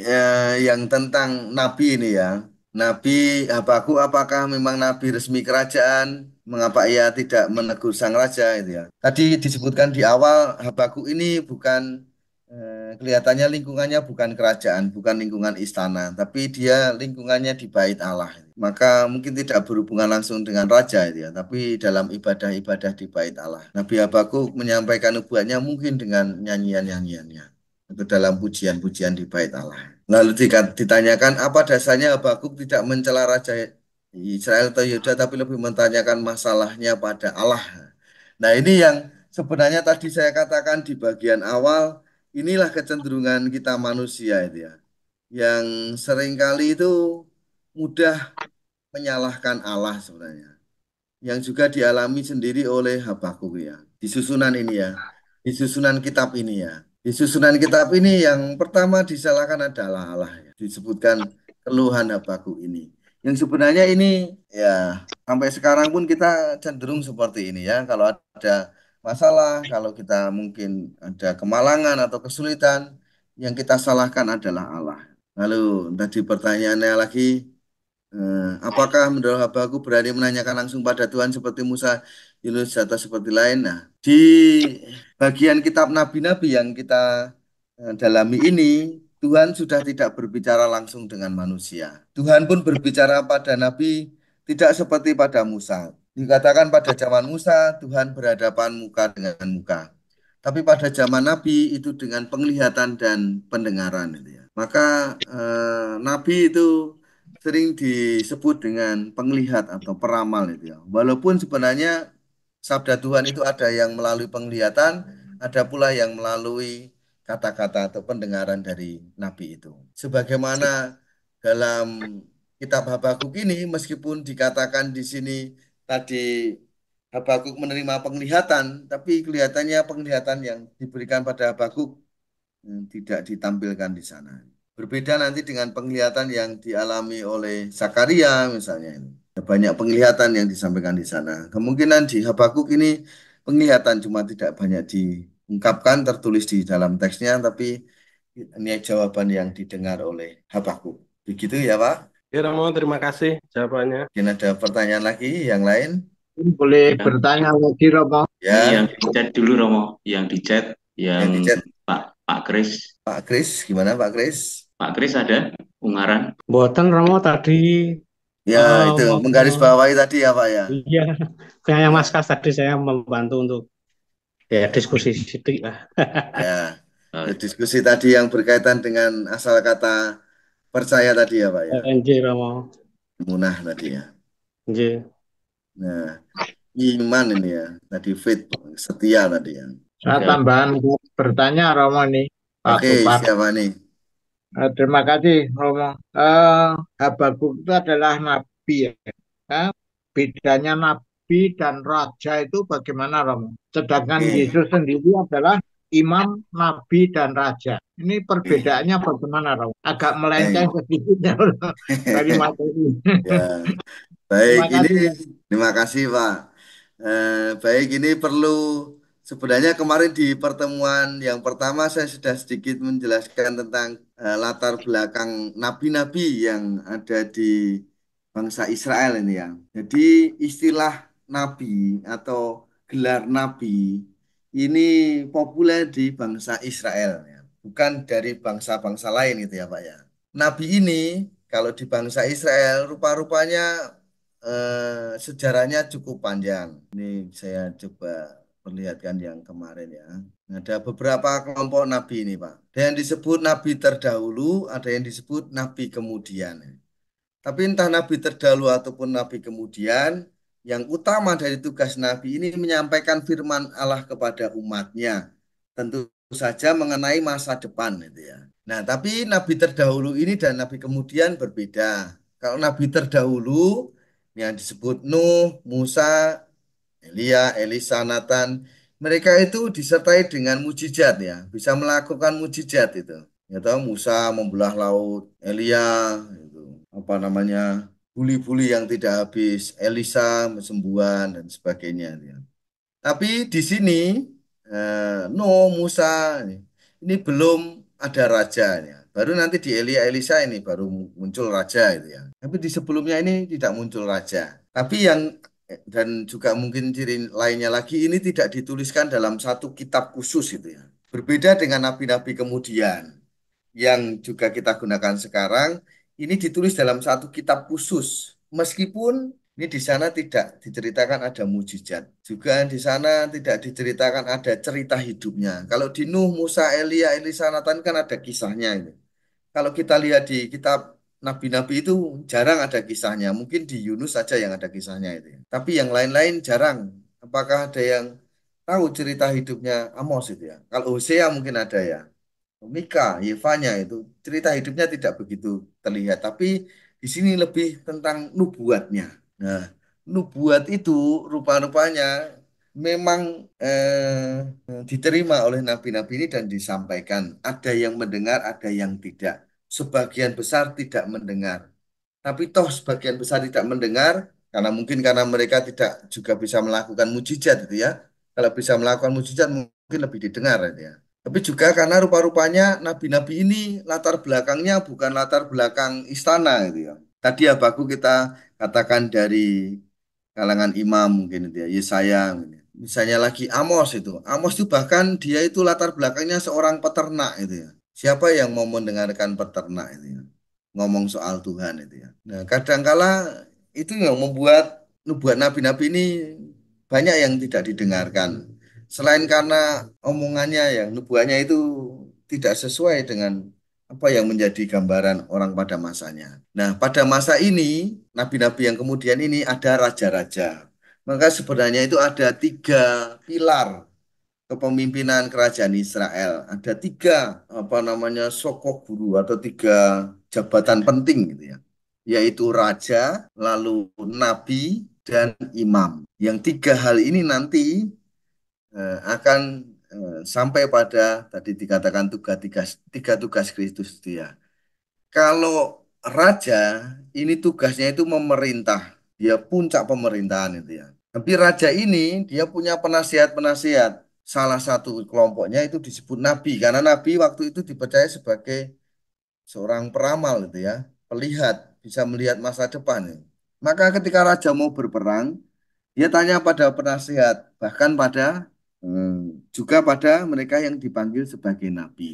ya, yang tentang Nabi ini ya. Nabi Habaku apakah memang Nabi resmi kerajaan? Mengapa ia tidak menegur sang raja itu ya? Tadi disebutkan di awal Habaku ini bukan kelihatannya lingkungannya bukan kerajaan, bukan lingkungan istana, tapi dia lingkungannya di bait Allah. Maka mungkin tidak berhubungan langsung dengan raja itu ya, tapi dalam ibadah-ibadah di bait Allah. Nabi Habakuk menyampaikan nubuatnya mungkin dengan nyanyian-nyanyiannya atau dalam pujian-pujian di bait Allah. Lalu ditanyakan apa dasarnya Habakuk tidak mencela raja Israel atau Yehuda tapi lebih menanyakan masalahnya pada Allah. Nah, ini yang sebenarnya tadi saya katakan di bagian awal inilah kecenderungan kita manusia itu ya, yang seringkali itu mudah menyalahkan Allah sebenarnya. Yang juga dialami sendiri oleh Habakuk ya. Di susunan ini ya. Di susunan kitab ini ya. Di susunan kitab ini yang pertama disalahkan adalah Allah ya. Disebutkan keluhan Habakuk ini. Yang sebenarnya ini ya sampai sekarang pun kita cenderung seperti ini ya. Kalau ada masalah, kalau kita mungkin ada kemalangan atau kesulitan, yang kita salahkan adalah Allah. Lalu tadi pertanyaannya lagi, eh, apakah menurut hambaku berani menanyakan langsung pada Tuhan seperti Musa, Yunus, atau seperti lain? Nah, di bagian kitab nabi-nabi yang kita eh, dalami ini, Tuhan sudah tidak berbicara langsung dengan manusia. Tuhan pun berbicara pada nabi tidak seperti pada Musa. Dikatakan pada zaman Musa, Tuhan berhadapan muka dengan muka. Tapi pada zaman Nabi itu dengan penglihatan dan pendengaran. Ya. Maka eh, Nabi itu sering disebut dengan penglihat atau peramal. itu ya. Walaupun sebenarnya sabda Tuhan itu ada yang melalui penglihatan, ada pula yang melalui kata-kata atau pendengaran dari Nabi itu. Sebagaimana dalam kitab Habakuk ini meskipun dikatakan di sini tadi Habakuk menerima penglihatan, tapi kelihatannya penglihatan yang diberikan pada Habakuk hmm, tidak ditampilkan di sana. Berbeda nanti dengan penglihatan yang dialami oleh Sakaria misalnya. Banyak penglihatan yang disampaikan di sana. Kemungkinan di Habakuk ini penglihatan cuma tidak banyak diungkapkan tertulis di dalam teksnya, tapi ini jawaban yang didengar oleh Habakuk. Begitu ya Pak? Ya Romo, terima kasih jawabannya. Mungkin ada pertanyaan lagi yang lain? Boleh ya. bertanya lagi Romo. Ya. Yang di chat dulu Romo, yang di chat, yang, yang di chat. Pak Pak Kris. Pak Kris, gimana Pak Kris? Pak Kris ada ungaran? Buatan Romo tadi Ya, oh, itu waktu... menggaris bawahi tadi ya, Pak ya. Iya, kayak Mas Kas tadi saya membantu untuk ya diskusi sedikit lah. ya, diskusi tadi yang berkaitan dengan asal kata percaya tadi ya Pak ya. Eh, nggih, Romo. Munah tadi ya. Nggih. Nah, iman ini ya, tadi fit, setia tadi ya. Nah, tambahan bertanya Romo nih. Pak Oke, okay, siapa nih? Uh, terima kasih Romo. Uh, Habakuk itu adalah nabi ya. Uh, bedanya nabi dan raja itu bagaimana Romo? Sedangkan okay. Yesus sendiri adalah imam, nabi, dan raja. Ini perbedaannya bagaimana, Raul? Agak melenceng sedikit dari (laughs) materi. Ya. Baik, ini terima kasih Pak. Eh, baik, ini perlu sebenarnya kemarin di pertemuan yang pertama saya sudah sedikit menjelaskan tentang eh, latar belakang nabi-nabi yang ada di bangsa Israel ini ya. Jadi istilah nabi atau gelar nabi ini populer di bangsa Israel, ya. bukan dari bangsa-bangsa lain gitu ya Pak ya. Nabi ini kalau di bangsa Israel rupa-rupanya eh, sejarahnya cukup panjang. Ini saya coba perlihatkan yang kemarin ya. Ada beberapa kelompok nabi ini Pak. Ada yang disebut nabi terdahulu, ada yang disebut nabi kemudian. Tapi entah nabi terdahulu ataupun nabi kemudian, yang utama dari tugas Nabi ini menyampaikan firman Allah kepada umatnya. Tentu saja mengenai masa depan Gitu ya. Nah, tapi nabi terdahulu ini dan nabi kemudian berbeda. Kalau nabi terdahulu yang disebut Nuh, Musa, Elia, Elisa, Nathan, mereka itu disertai dengan mujizat ya, bisa melakukan mujizat itu. Ya tahu Musa membelah laut, Elia itu apa namanya Buli-buli yang tidak habis, Elisa sembuhan dan sebagainya. Ya. Tapi di sini eh, No Musa ini belum ada rajanya. Baru nanti di Elia Elisa ini baru muncul raja itu ya. Tapi di sebelumnya ini tidak muncul raja. Tapi yang dan juga mungkin ciri lainnya lagi ini tidak dituliskan dalam satu kitab khusus itu ya. Berbeda dengan nabi-nabi kemudian yang juga kita gunakan sekarang ini ditulis dalam satu kitab khusus. Meskipun ini di sana tidak diceritakan ada mujizat. Juga di sana tidak diceritakan ada cerita hidupnya. Kalau di Nuh, Musa, Elia, Elisa, Nathan kan ada kisahnya ini. Kalau kita lihat di kitab nabi-nabi itu jarang ada kisahnya. Mungkin di Yunus saja yang ada kisahnya itu. Ya. Tapi yang lain-lain jarang. Apakah ada yang tahu cerita hidupnya Amos itu ya? Kalau Hosea mungkin ada ya. Mika, Yevanya itu cerita hidupnya tidak begitu terlihat, tapi di sini lebih tentang nubuatnya. Nah, nubuat itu rupa-rupanya memang eh, diterima oleh nabi-nabi ini dan disampaikan. Ada yang mendengar, ada yang tidak. Sebagian besar tidak mendengar, tapi toh sebagian besar tidak mendengar karena mungkin karena mereka tidak juga bisa melakukan mujizat gitu ya. Kalau bisa melakukan mujizat mungkin lebih didengar gitu ya. Tapi juga karena rupa-rupanya nabi-nabi ini latar belakangnya bukan latar belakang istana gitu ya. Tadi ya baku kita katakan dari kalangan imam mungkin itu ya, Yesaya gitu Misalnya lagi Amos itu. Amos itu bahkan dia itu latar belakangnya seorang peternak itu ya. Siapa yang mau mendengarkan peternak itu ya? Ngomong soal Tuhan itu ya. Nah, kadangkala itu yang membuat nubuat nabi-nabi ini banyak yang tidak didengarkan selain karena omongannya yang nubuannya itu tidak sesuai dengan apa yang menjadi gambaran orang pada masanya. Nah, pada masa ini, nabi-nabi yang kemudian ini ada raja-raja. Maka sebenarnya itu ada tiga pilar kepemimpinan kerajaan Israel. Ada tiga, apa namanya, sokok guru atau tiga jabatan penting gitu ya. Yaitu raja, lalu nabi, dan imam. Yang tiga hal ini nanti Eh, akan eh, sampai pada tadi dikatakan tugas tiga, tiga tugas Kristus dia. Kalau raja ini tugasnya itu memerintah, dia puncak pemerintahan itu ya. Tapi raja ini dia punya penasihat-penasihat. Salah satu kelompoknya itu disebut nabi karena nabi waktu itu dipercaya sebagai seorang peramal itu ya, pelihat, bisa melihat masa depan. Maka ketika raja mau berperang, dia tanya pada penasihat, bahkan pada Hmm, juga pada mereka yang dipanggil sebagai nabi.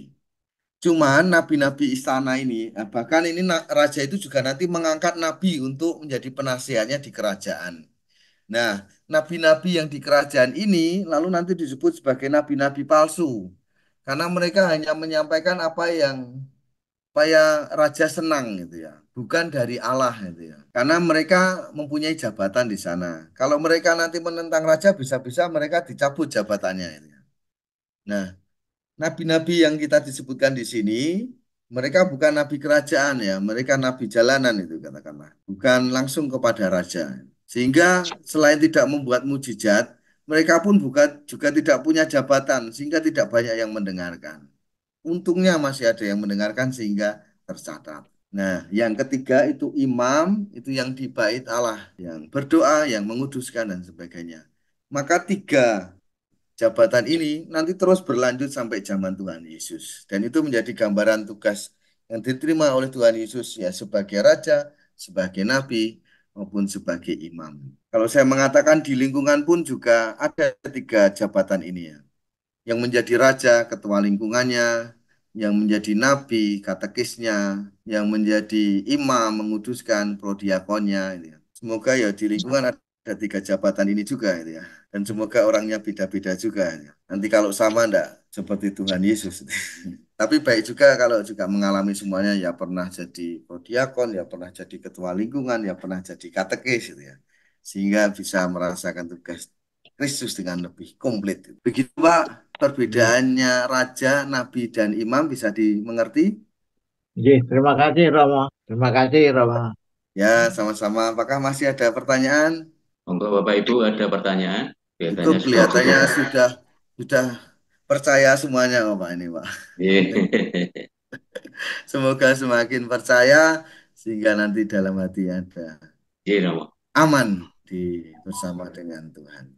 Cuman nabi-nabi istana ini, eh, bahkan ini raja itu juga nanti mengangkat nabi untuk menjadi penasihatnya di kerajaan. Nah, nabi-nabi yang di kerajaan ini lalu nanti disebut sebagai nabi-nabi palsu. Karena mereka hanya menyampaikan apa yang apa ya, raja senang gitu ya bukan dari Allah gitu ya. Karena mereka mempunyai jabatan di sana. Kalau mereka nanti menentang raja bisa-bisa mereka dicabut jabatannya gitu ya. Nah, nabi-nabi yang kita disebutkan di sini mereka bukan nabi kerajaan ya, mereka nabi jalanan itu katakanlah. Bukan langsung kepada raja. Sehingga selain tidak membuat mujizat, mereka pun bukan juga tidak punya jabatan sehingga tidak banyak yang mendengarkan. Untungnya masih ada yang mendengarkan sehingga tercatat. Nah, yang ketiga itu imam, itu yang di bait Allah, yang berdoa, yang menguduskan dan sebagainya. Maka tiga jabatan ini nanti terus berlanjut sampai zaman Tuhan Yesus. Dan itu menjadi gambaran tugas yang diterima oleh Tuhan Yesus ya sebagai raja, sebagai nabi maupun sebagai imam. Kalau saya mengatakan di lingkungan pun juga ada tiga jabatan ini ya. Yang menjadi raja, ketua lingkungannya, yang menjadi nabi, katekisnya, yang menjadi imam, menguduskan prodiakonnya. Gitu ya. Semoga ya di lingkungan ada tiga jabatan ini juga gitu ya. Dan semoga orangnya beda-beda juga. Gitu ya. Nanti kalau sama enggak seperti Tuhan Yesus. (laughs) Tapi baik juga kalau juga mengalami semuanya ya pernah jadi prodiakon, ya pernah jadi ketua lingkungan, ya pernah jadi katekis gitu ya. Sehingga bisa merasakan tugas Kristus dengan lebih komplit. Begitu Pak perbedaannya raja, nabi, dan imam bisa dimengerti? Ya, terima kasih Romo. Terima kasih Romo. Ya, sama-sama. Apakah masih ada pertanyaan? Untuk Bapak Ibu ada pertanyaan? Kelihatannya Itu kelihatannya sudah sudah, sudah percaya semuanya Bapak ini Pak. Iya. (laughs) Semoga semakin percaya sehingga nanti dalam hati ada iya, aman di bersama dengan Tuhan.